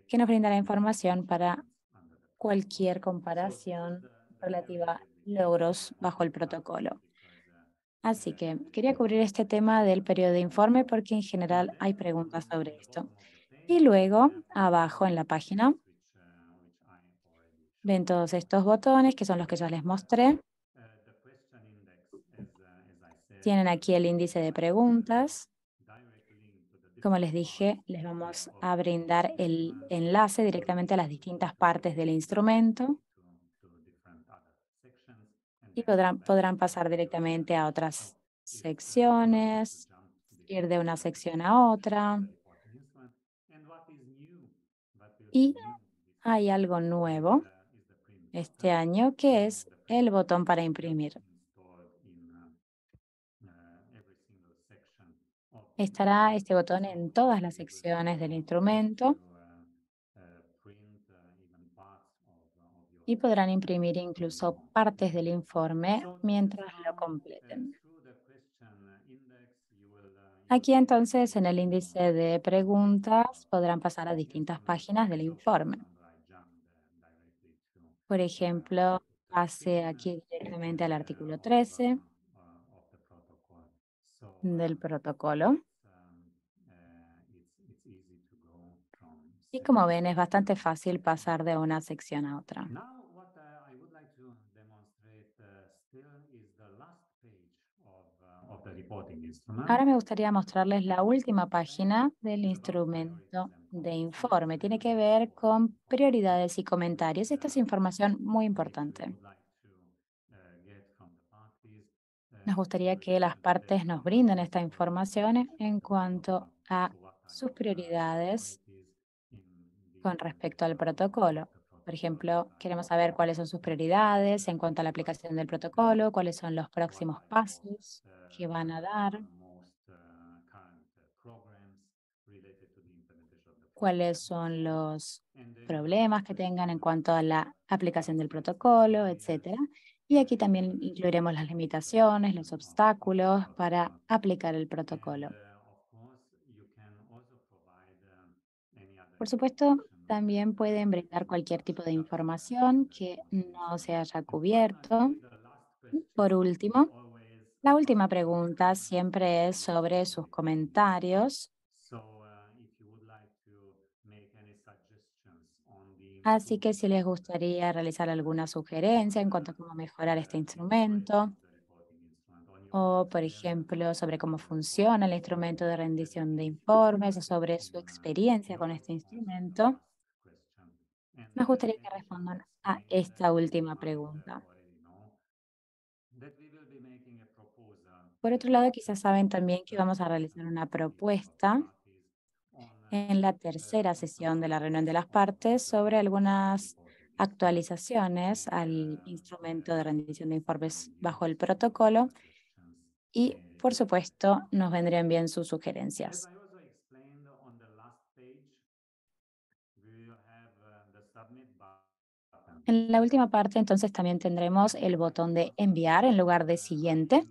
que nos brinda la información para cualquier comparación relativa a logros bajo el protocolo. Así que quería cubrir este tema del periodo de informe porque en general hay preguntas sobre esto. Y luego, abajo en la página, ven todos estos botones que son los que ya les mostré. Tienen aquí el índice de preguntas. Como les dije, les vamos a brindar el enlace directamente a las distintas partes del instrumento y podrán, podrán pasar directamente a otras secciones, ir de una sección a otra. Y hay algo nuevo este año que es el botón para imprimir. Estará este botón en todas las secciones del instrumento y podrán imprimir incluso partes del informe mientras lo completen. Aquí entonces en el índice de preguntas podrán pasar a distintas páginas del informe. Por ejemplo, pase aquí directamente al artículo 13 del protocolo. Y como ven, es bastante fácil pasar de una sección a otra. Uh, uh, uh, Ahora me gustaría mostrarles la última página del instrumento de informe. Tiene que ver con prioridades y comentarios. Esta es información muy importante. Nos gustaría que las partes nos brinden esta información en cuanto a sus prioridades con respecto al protocolo. Por ejemplo, queremos saber cuáles son sus prioridades en cuanto a la aplicación del protocolo, cuáles son los próximos pasos que van a dar, cuáles son los problemas que tengan en cuanto a la aplicación del protocolo, etc. Y aquí también incluiremos las limitaciones, los obstáculos para aplicar el protocolo. Por supuesto, también pueden brindar cualquier tipo de información que no se haya cubierto. Por último, la última pregunta siempre es sobre sus comentarios. Así que si les gustaría realizar alguna sugerencia en cuanto a cómo mejorar este instrumento, o por ejemplo sobre cómo funciona el instrumento de rendición de informes, o sobre su experiencia con este instrumento, nos gustaría que eh, respondan a esta última pregunta. Por otro lado, quizás saben también que vamos a realizar una propuesta en la tercera sesión de la reunión de las partes sobre algunas actualizaciones al instrumento de rendición de informes bajo el protocolo y, por supuesto, nos vendrían bien sus sugerencias. En la última parte, entonces, también tendremos el botón de enviar en lugar de siguiente.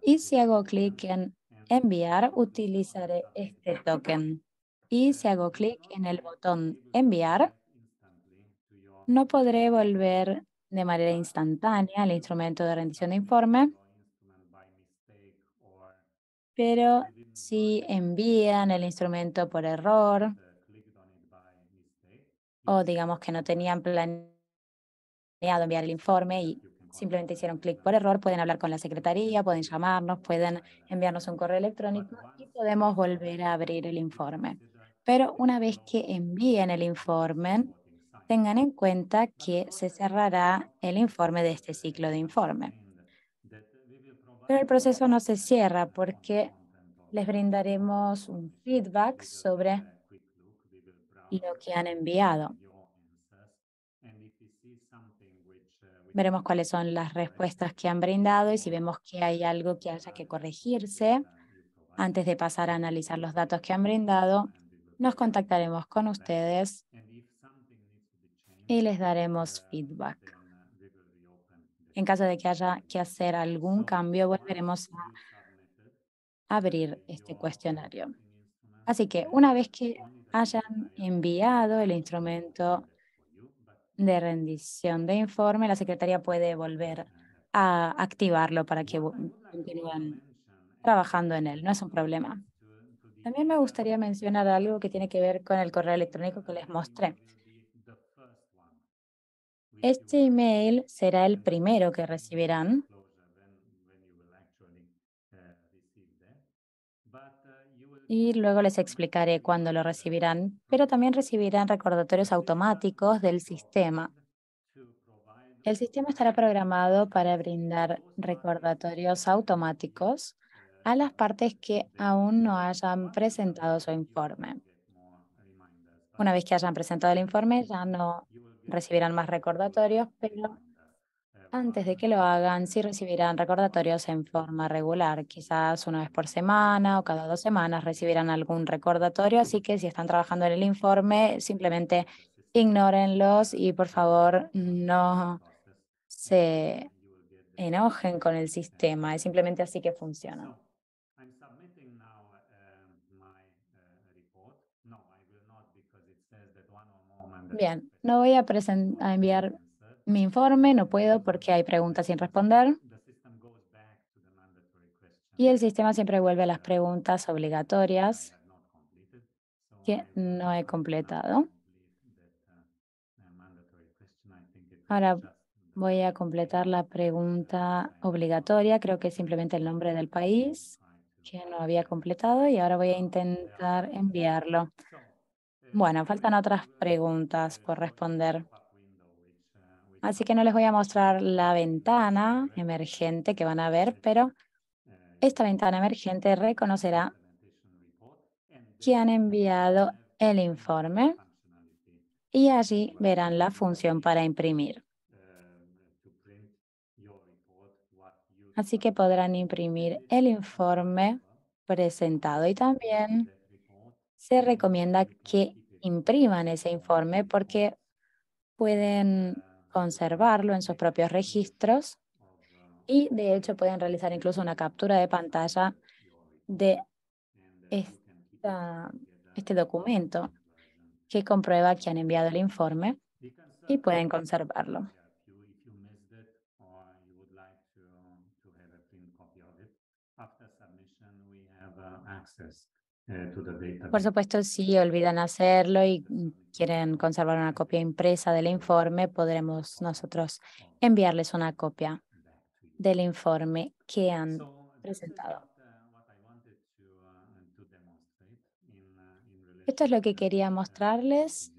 Y si hago clic en enviar, utilizaré este token. Y si hago clic en el botón enviar, no podré volver de manera instantánea al instrumento de rendición de informe, pero si envían el instrumento por error o digamos que no tenían planeado eh, enviar el informe y simplemente hicieron clic por error, pueden hablar con la secretaría, pueden llamarnos, pueden enviarnos un correo electrónico y podemos volver a abrir el informe. Pero una vez que envíen el informe, tengan en cuenta que se cerrará el informe de este ciclo de informe. Pero el proceso no se cierra porque les brindaremos un feedback sobre lo que han enviado. Veremos cuáles son las respuestas que han brindado y si vemos que hay algo que haya que corregirse antes de pasar a analizar los datos que han brindado, nos contactaremos con ustedes y les daremos feedback. En caso de que haya que hacer algún cambio, volveremos a abrir este cuestionario. Así que una vez que hayan enviado el instrumento de rendición de informe, la Secretaría puede volver a activarlo para que continúen trabajando en él. No es un problema. También me gustaría mencionar algo que tiene que ver con el correo electrónico que les mostré. Este email será el primero que recibirán y luego les explicaré cuándo lo recibirán, pero también recibirán recordatorios automáticos del sistema. El sistema estará programado para brindar recordatorios automáticos a las partes que aún no hayan presentado su informe. Una vez que hayan presentado el informe, ya no recibirán más recordatorios, pero antes de que lo hagan, si recibirán recordatorios en forma regular, quizás una vez por semana o cada dos semanas recibirán algún recordatorio, así que si están trabajando en el informe, simplemente ignórenlos y por favor no se enojen con el sistema, es simplemente así que funciona. Bien, no voy a, a enviar mi informe, no puedo porque hay preguntas sin responder. Y el sistema siempre vuelve a las preguntas obligatorias que no he completado. Ahora voy a completar la pregunta obligatoria. Creo que es simplemente el nombre del país que no había completado y ahora voy a intentar enviarlo. Bueno, faltan otras preguntas por responder. Así que no les voy a mostrar la ventana emergente que van a ver, pero esta ventana emergente reconocerá que han enviado el informe y allí verán la función para imprimir. Así que podrán imprimir el informe presentado y también se recomienda que impriman ese informe porque pueden conservarlo en sus propios registros y de hecho pueden realizar incluso una captura de pantalla de este documento que comprueba que han enviado el informe y pueden conservarlo. Por supuesto, si olvidan hacerlo y quieren conservar una copia impresa del informe, podremos nosotros oh. enviarles una copia del informe que han presentado. Uh, uh, uh, Esto es lo que quería mostrarles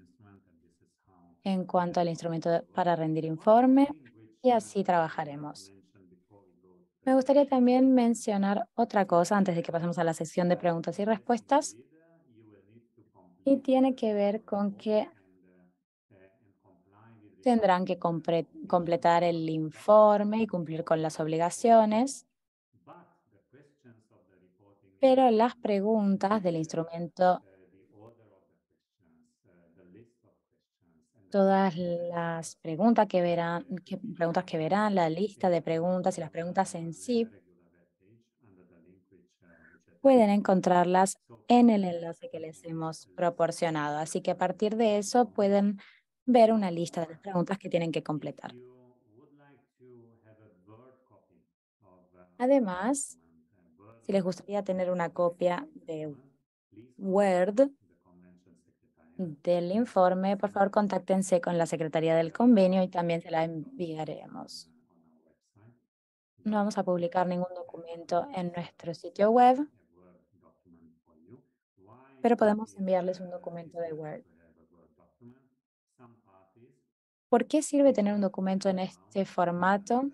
en cuanto al instrumento para rendir informe y así trabajaremos. Me gustaría también mencionar otra cosa antes de que pasemos a la sesión de preguntas y respuestas y tiene que ver con que tendrán que completar el informe y cumplir con las obligaciones. Pero las preguntas del instrumento, todas las preguntas que verán, preguntas que verán, la lista de preguntas y las preguntas en sí pueden encontrarlas en el enlace que les hemos proporcionado. Así que a partir de eso pueden ver una lista de las preguntas que tienen que completar. Además, si les gustaría tener una copia de Word del informe, por favor contáctense con la Secretaría del Convenio y también se la enviaremos. No vamos a publicar ningún documento en nuestro sitio web, pero podemos enviarles un documento de Word. ¿Por qué sirve tener un documento en este formato?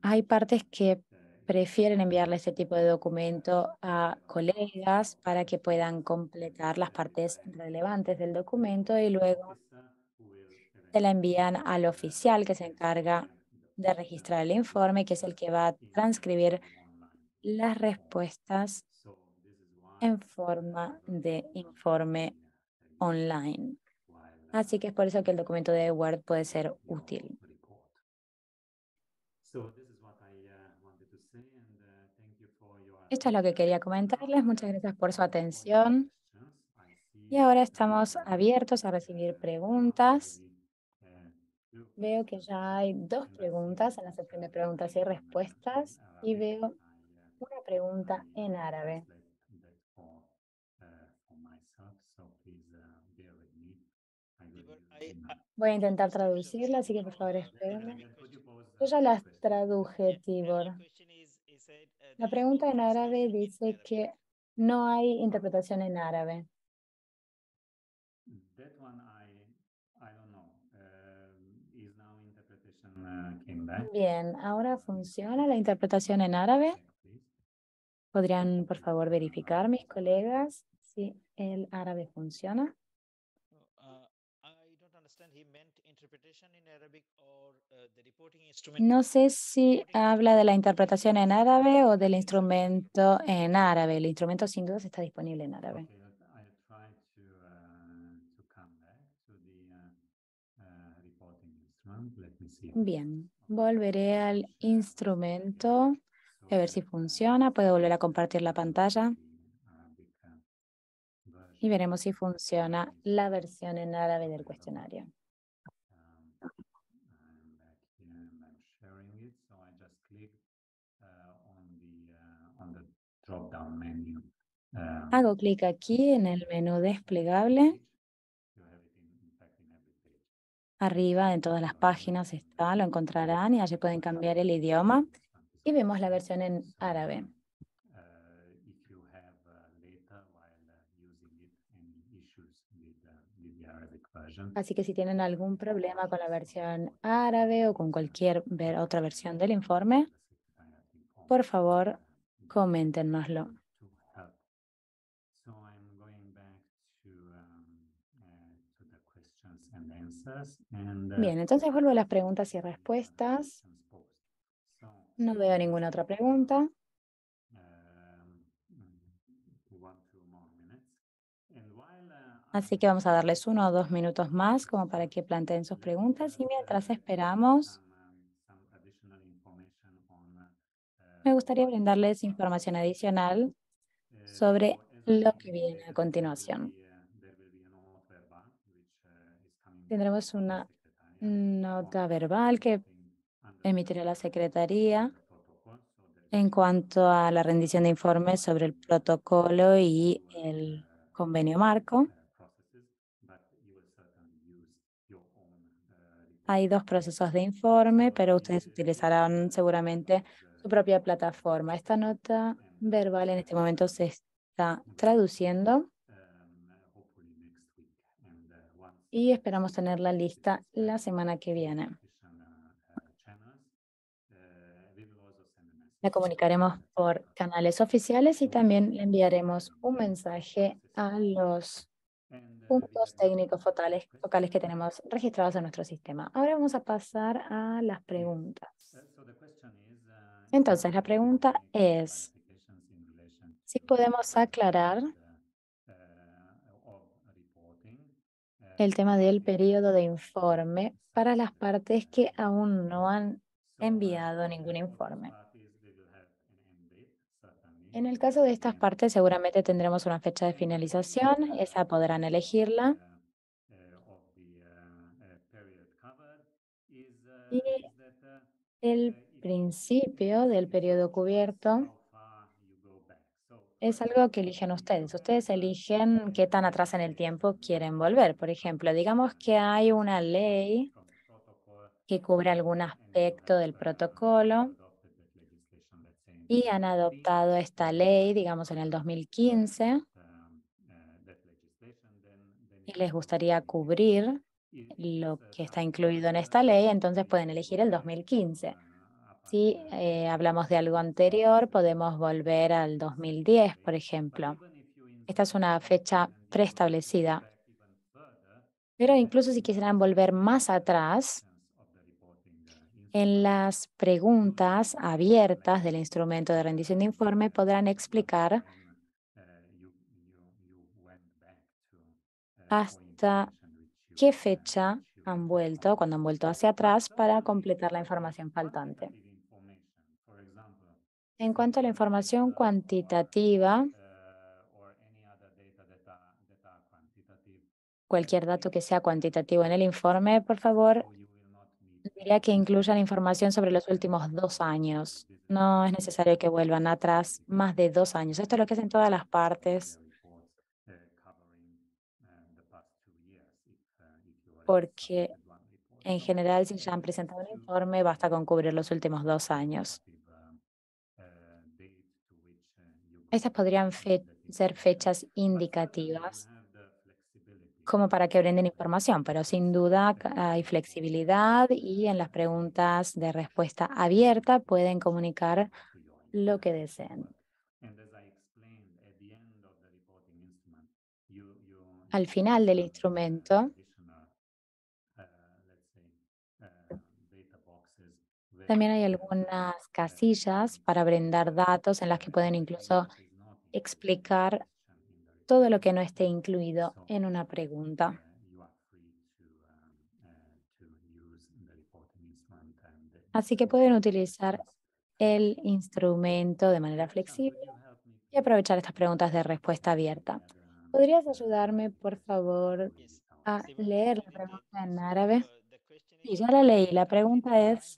Hay partes que prefieren enviarle este tipo de documento a colegas para que puedan completar las partes relevantes del documento y luego se la envían al oficial que se encarga de registrar el informe, que es el que va a transcribir las respuestas en forma de informe online. Así que es por eso que el documento de Word puede ser útil. Esto es lo que quería comentarles. Muchas gracias por su atención. Y ahora estamos abiertos a recibir preguntas. Veo que ya hay dos preguntas en la sección de preguntas y respuestas y veo una pregunta en árabe. Em, ah, Voy a intentar traducirla, así que por favor espérenme. Yo ya las traduje, Tibor. Uh, la pregunta en árabe dice que no hay interpretación en árabe. Bien, ahora funciona la interpretación en árabe. ¿Podrían, por favor, verificar, mis colegas, si el árabe funciona? Uh, no sé si habla de la interpretación en árabe o del instrumento en árabe. El instrumento sin duda está disponible en árabe. Uh, uh, Bien, volveré al instrumento a ver si funciona. Puedo volver a compartir la pantalla y veremos si funciona la versión en árabe del cuestionario. Um, Hago clic aquí en el menú desplegable. Arriba en todas las páginas está, lo encontrarán y allí pueden cambiar el idioma. Y vemos la versión en árabe. Uh, uh, uh, Así que si tienen algún problema con la versión árabe o con cualquier ver otra versión del informe, por favor Coméntenoslo. Bien, entonces vuelvo a las preguntas y uh, respuestas. No veo ninguna otra pregunta. Um, mm, uh, Así que vamos a darles uno o dos minutos más como para que planteen sus preguntas y uh, mientras esperamos, me gustaría brindarles información adicional eh, sobre lo que viene a continuación. Eh, Tendremos una nota verbal que emitirá la Secretaría en cuanto a la rendición de informes sobre el uh, protocolo y uh, el convenio marco. Uh, Hay dos procesos de informe, pero ustedes utilizarán seguramente su propia plataforma. Esta nota verbal en este momento se está traduciendo y esperamos tenerla lista la semana que viene. La comunicaremos por canales oficiales y también le enviaremos un mensaje a los puntos técnicos focales, locales que tenemos registrados en nuestro sistema. Ahora vamos a pasar a las preguntas. Entonces, la pregunta es si podemos aclarar el tema del periodo de informe para las partes que aún no han enviado ningún informe. En el caso de estas partes, seguramente tendremos una fecha de finalización, esa podrán elegirla. Y el principio del periodo cubierto es algo que eligen ustedes. Ustedes eligen qué tan atrás en el tiempo quieren volver. Por ejemplo, digamos que hay una ley que cubre algún aspecto del protocolo y han adoptado esta ley, digamos, en el 2015 y les gustaría cubrir lo que está incluido en esta ley, entonces pueden elegir el 2015. Si eh, hablamos de algo anterior, podemos volver al 2010, por ejemplo. Esta es una fecha preestablecida. Pero incluso si quisieran volver más atrás, en las preguntas abiertas del instrumento de rendición de informe podrán explicar hasta qué fecha han vuelto, cuando han vuelto hacia atrás, para completar la información faltante. En cuanto a la información cuantitativa, cualquier dato que sea cuantitativo en el informe, por favor, diría que incluyan información sobre los últimos dos años. No es necesario que vuelvan atrás más de dos años. Esto es lo que hacen todas las partes. Porque en general, si ya han presentado un informe, basta con cubrir los últimos dos años. Esas podrían ser fechas indicativas como para que brinden información, pero sin duda hay flexibilidad y en las preguntas de respuesta abierta pueden comunicar lo que deseen. Al final del instrumento, También hay algunas casillas para brindar datos en las que pueden incluso explicar todo lo que no esté incluido en una pregunta. Así que pueden utilizar el instrumento de manera flexible y aprovechar estas preguntas de respuesta abierta. ¿Podrías ayudarme, por favor, a leer la pregunta en árabe? Sí, ya la leí. La pregunta es,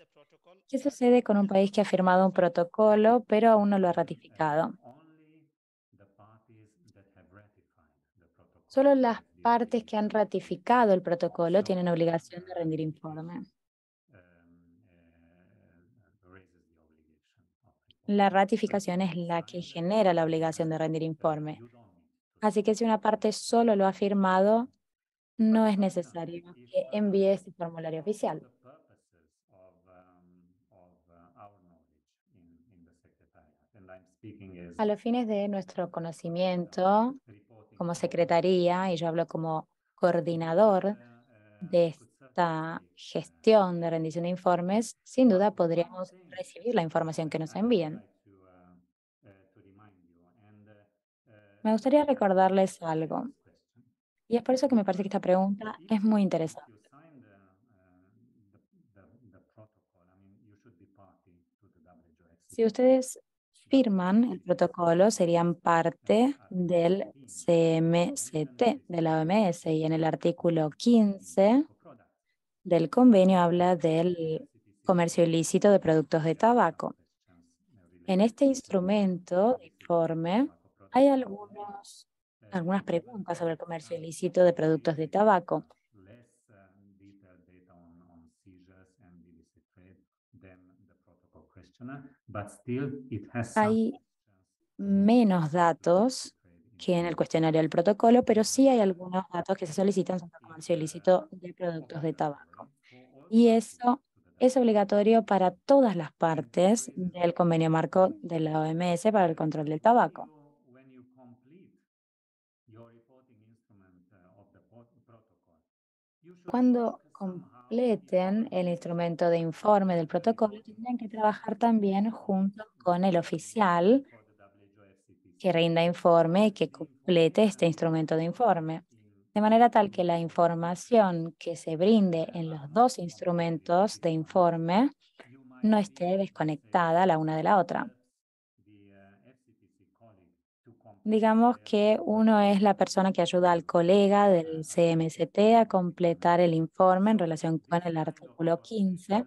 ¿Qué sucede con un país que ha firmado un protocolo pero aún no lo ha ratificado? Solo las partes que han ratificado el protocolo tienen obligación de rendir informe. La ratificación es la que genera la obligación de rendir informe. Así que si una parte solo lo ha firmado, no es necesario que envíe ese formulario oficial. a los fines de nuestro conocimiento como secretaría, y yo hablo como coordinador eh, de esta eh, gestión de rendición de informes, sin duda podríamos recibir la información que nos envían. Uh, uh, uh, me gustaría recordarles algo, y es por eso que me parece que esta pregunta es muy interesante. Si ustedes firman el protocolo serían parte ah, del CMCT de la OMS y en el artículo 15 del convenio habla del comercio ilícito de productos de tabaco. En este instrumento, informe, hay algunos, algunas preguntas sobre el comercio ilícito de productos de tabaco. Uh, hay menos datos que en el cuestionario del protocolo, pero sí hay algunos datos que se solicitan sobre el comercio ilícito de productos de tabaco. Y eso es obligatorio para todas las partes del convenio marco de la OMS para el control del tabaco. Cuando completen el instrumento de informe del protocolo, tienen que trabajar también junto con el oficial que rinda informe y que complete este instrumento de informe, de manera tal que la información que se brinde en los dos instrumentos de informe no esté desconectada la una de la otra. Digamos que uno es la persona que ayuda al colega del CMCT a completar el informe en relación con el artículo 15.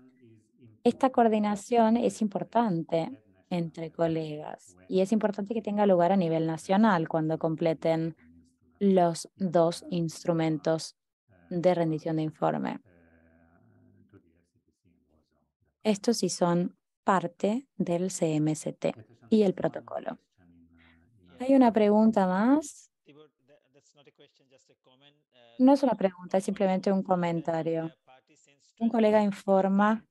Esta coordinación es importante entre colegas y es importante que tenga lugar a nivel nacional cuando completen los dos instrumentos de rendición de informe. Estos sí son parte del CMCT y el protocolo. Hay una pregunta más. Uh, no es una pregunta, es simplemente un comentario. Uh, un colega informa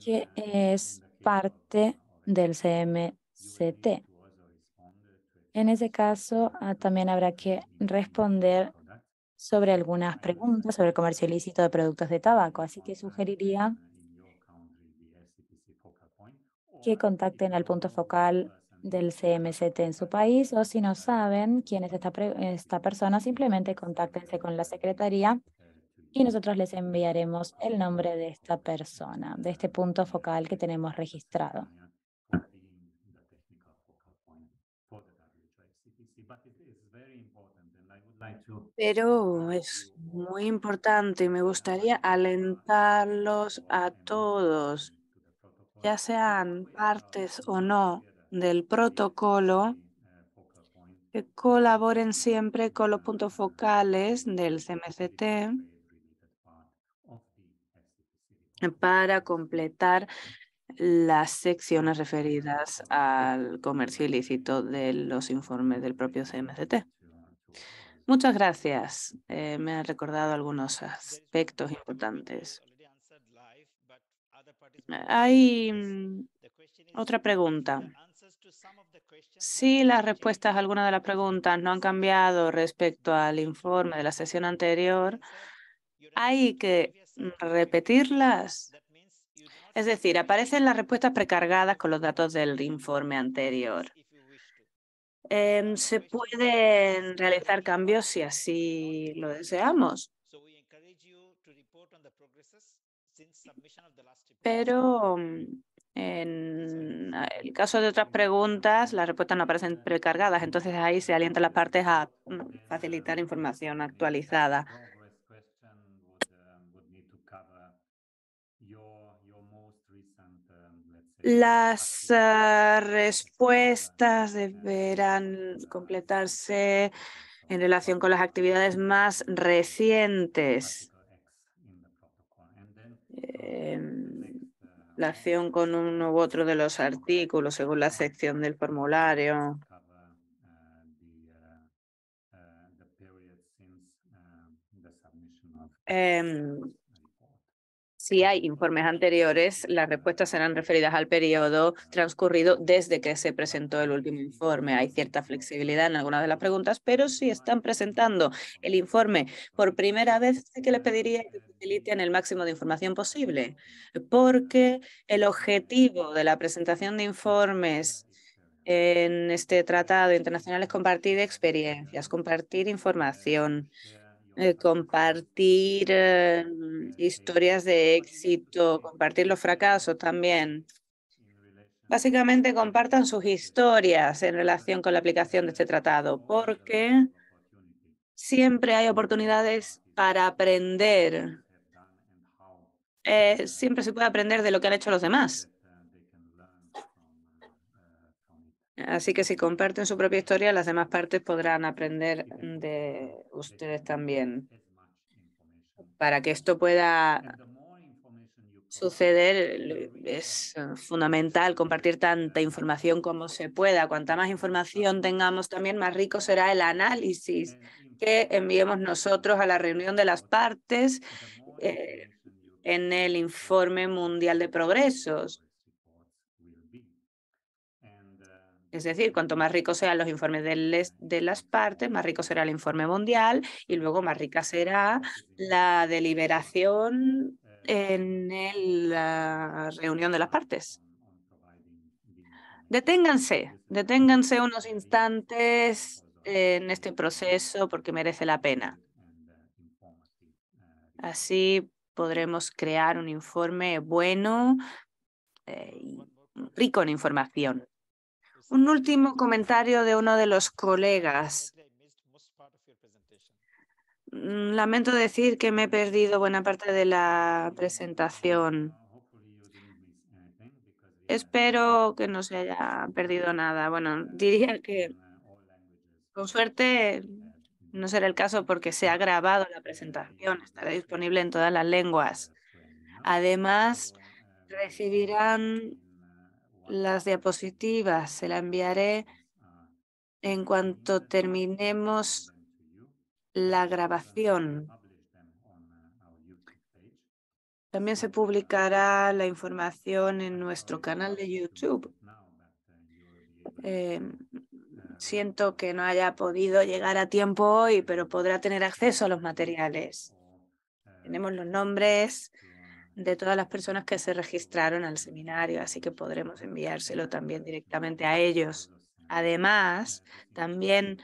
que uh, es parte del CMCT. En ese caso, ah, también habrá que responder sobre algunas preguntas sobre el comercio ilícito de productos de tabaco. Así que sugeriría que contacten al punto focal del CMCT en su país o si no saben quién es esta, esta persona, simplemente contáctense con la Secretaría y nosotros les enviaremos el nombre de esta persona, de este punto focal que tenemos registrado. Pero es muy importante y me gustaría alentarlos a todos, ya sean partes o no, del protocolo que colaboren siempre con los puntos focales del CMCT para completar las secciones referidas al comercio ilícito de los informes del propio CMCT. Muchas gracias. Eh, me han recordado algunos aspectos importantes. Hay mm, otra pregunta. Si las respuestas a alguna de las preguntas no han cambiado respecto al informe de la sesión anterior, hay que repetirlas. Es decir, aparecen las respuestas precargadas con los datos del informe anterior. Em, se pueden realizar cambios si así lo deseamos. Pero mm, en el caso de otras preguntas, las respuestas no aparecen precargadas, entonces ahí se a las partes a mm, facilitar información actualizada. Las ah, respuestas deberán completarse en relación con las actividades más recientes. Em, relación con uno u otro de los artículos según la sección del formulario. Si hay informes anteriores, las respuestas serán referidas al periodo transcurrido desde que se presentó el último informe. Hay cierta flexibilidad en algunas de las preguntas, pero si están presentando el informe por primera vez, sí que les pediría que utilicen el máximo de información posible, porque el objetivo de la presentación de informes en este tratado internacional es compartir experiencias, compartir información, eh, compartir eh, historias de éxito, compartir los fracasos también. Básicamente compartan sus historias en relación con la aplicación de este tratado, porque siempre hay oportunidades para aprender. Eh, siempre se puede aprender de lo que han hecho los demás. Así que si comparten su propia historia, las demás partes podrán aprender de ustedes también. Para que esto pueda suceder, es fundamental compartir tanta información como se pueda. Cuanta más información tengamos también, más rico será el análisis que enviemos nosotros a la reunión de las partes eh, en el informe mundial de progresos Es decir, cuanto más ricos sean los informes de, las partes, más rico será el informe mundial y luego más rica será la deliberación eh. en la ah, reunión de las partes. Mm, mm, deténganse, deténganse unos instantes en este proceso porque merece la pena. Uh, uh, Así podremos crear un informe bueno, eh, y rico en información. Un último comentario de uno de los colegas. Mm, lamento decir que me he perdido buena parte de la presentación. Espero que no se haya perdido nada. Bueno, diría que con suerte no será el caso porque se ha grabado la presentación, estará disponible en todas las lenguas. Además, recibirán las diapositivas. Se la enviaré ah, en cuanto terminemos la grabación. Uh, También se publicará la información en nuestro canal de YouTube. Uh, eh, uh, siento que no haya podido llegar a tiempo hoy, pero podrá tener acceso a los materiales. Tenemos los nombres, de todas las personas que se registraron al seminario, así que podremos enviárselo también directamente a ellos. Además, también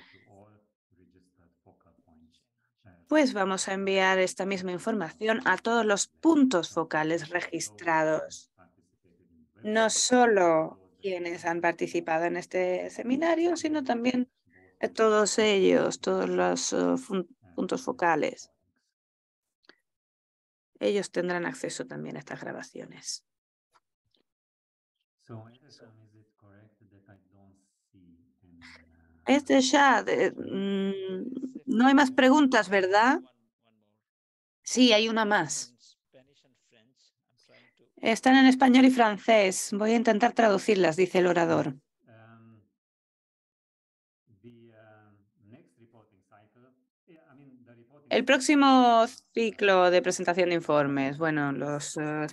pues vamos a enviar esta misma información a todos los puntos focales registrados. No solo quienes han participado en este seminario, sino también a todos ellos, todos los oh, puntos focales ellos tendrán acceso también a estas grabaciones. Este ya, uh, mm, no hay más preguntas, ¿verdad? Sí, hay una más. Están en español y francés. Voy a intentar traducirlas, dice el orador. El próximo ciclo de presentación de informes. Bueno, los eh,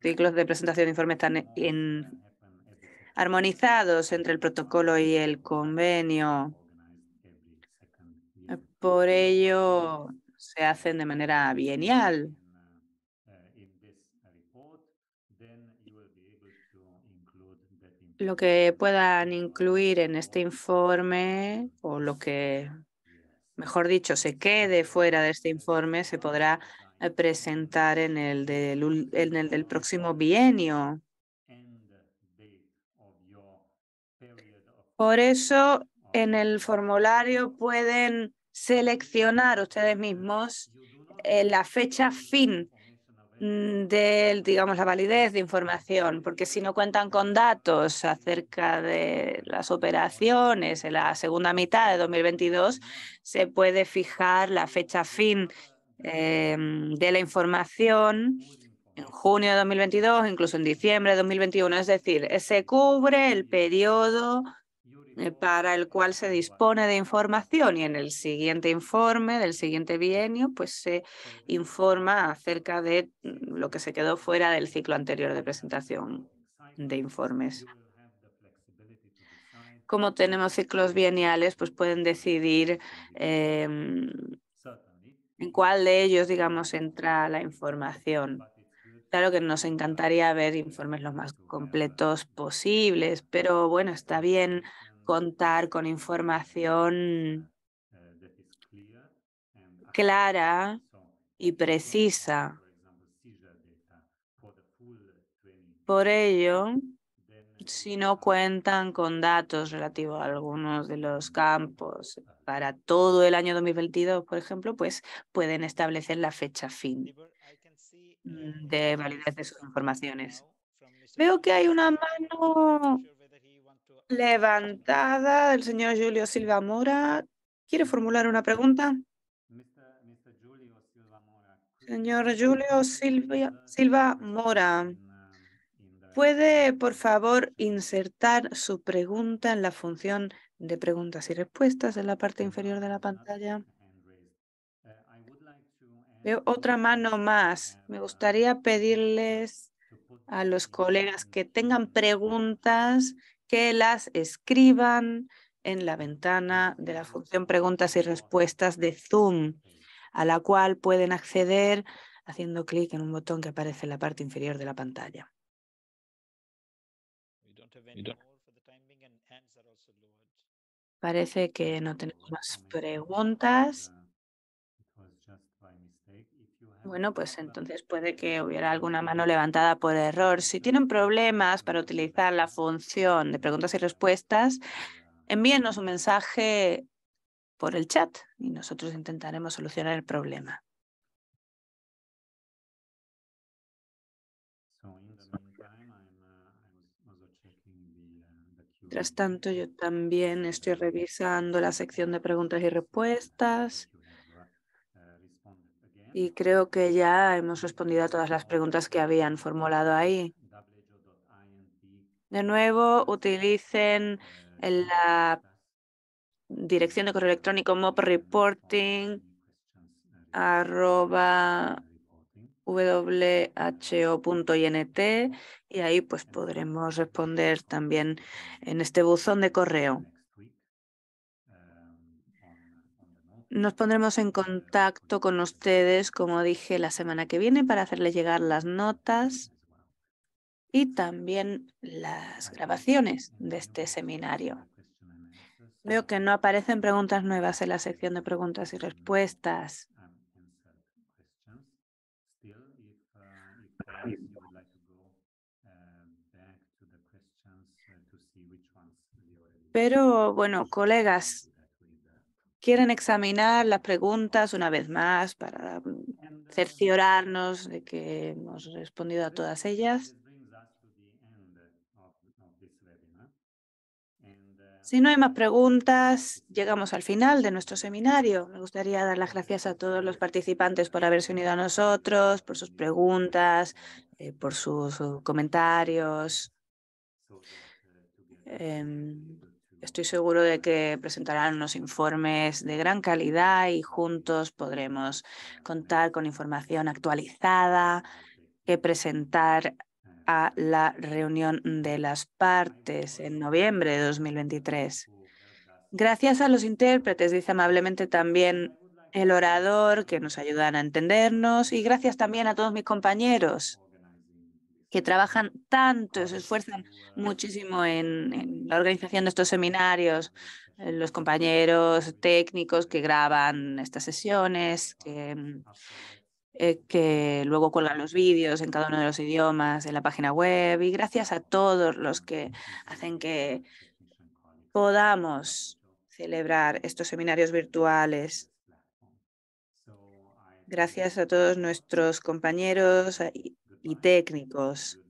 ciclos de presentación de informes están armonizados entre el protocolo y el convenio. Por ello, se hacen de manera bienial. Lo que puedan incluir en este informe o lo que mejor dicho, se quede fuera de este informe, se podrá eh, presentar en el del, el próximo bienio. Por eso, en el formulario pueden seleccionar ustedes mismos eh, la fecha fin Mm, del digamos, la validez de información, porque si no cuentan con datos acerca de las operaciones en la segunda mitad de 2022, se puede fijar la fecha fin em, de la información en junio de 2022, incluso en diciembre de 2021. Es decir, se cubre el periodo eh, para el cual se dispone de información y en el siguiente informe del siguiente bienio pues se informa acerca de mm, lo que se quedó fuera del ciclo anterior de presentación de informes. Como tenemos ciclos bieniales, pues pueden decidir em, en cuál de ellos, digamos, entra la información. Claro que nos encantaría ver informes los más completos posibles, pero bueno, está bien contar con información eh, clara y precisa. Por ello, si no cuentan con datos relativos a algunos de los campos para todo el año 2022, por ejemplo, pues pueden establecer la fecha fin de validez de sus informaciones. Uh, Veo que hay una mano levantada del señor Julio Silva Mora. ¿Quiere formular una pregunta? Señor Julio Silva, Silva Mora, ¿puede por favor insertar su pregunta en la función de preguntas y respuestas en la parte inferior de la pantalla? Uh, Veo otra mano más. Me uh, gustaría pedirles a los colegas que tengan preguntas que las escriban en la ventana de la función preguntas y respuestas de Zoom, a la cual pueden acceder haciendo clic en un botón que aparece en la parte inferior de la pantalla. Parece que no tenemos preguntas bueno, pues entonces puede que hubiera alguna mano levantada por error. Si tienen problemas para utilizar la función de preguntas y respuestas, envíenos un mensaje por el chat y nosotros intentaremos solucionar el problema. Mientras tanto, yo también estoy revisando la sección de preguntas y respuestas. Y creo que ya hemos respondido a todas las preguntas que habían formulado ahí. De nuevo, utilicen la dirección de correo electrónico mopreporting y ahí pues podremos responder también en este buzón de correo. Nos pondremos en contacto con ustedes, como dije, la semana que viene para hacerles llegar las notas y también las grabaciones de este seminario. Veo que no aparecen preguntas nuevas en la sección de preguntas y respuestas. Pero bueno, colegas, quieren examinar las preguntas una vez más para cerciorarnos de que hemos respondido a todas ellas. Si no hay más preguntas, llegamos al final de nuestro seminario. Me gustaría dar las gracias a todos los participantes por haberse unido a nosotros, por sus preguntas, eh, por sus, comentarios. Em, Estoy seguro de que presentarán unos informes de gran calidad y juntos podremos contar con información actualizada que presentar a la reunión de las partes en noviembre de 2023. Gracias a los intérpretes, dice amablemente también el orador, que nos ayudan a entendernos, y gracias también a todos mis compañeros que trabajan tanto, se esfuerzan muchísimo en, la organización de estos seminarios, eh, los compañeros técnicos que graban estas sesiones, que, mm, eh, que luego cuelgan los vídeos en cada uno de los idiomas en la página web. Y gracias a todos los que hacen que podamos celebrar estos seminarios virtuales gracias a todos nuestros compañeros y técnicos.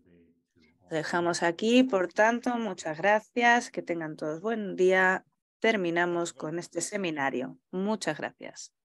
dejamos aquí, por tanto, muchas gracias, que tengan todos buen día. Terminamos con este seminario. Muchas gracias.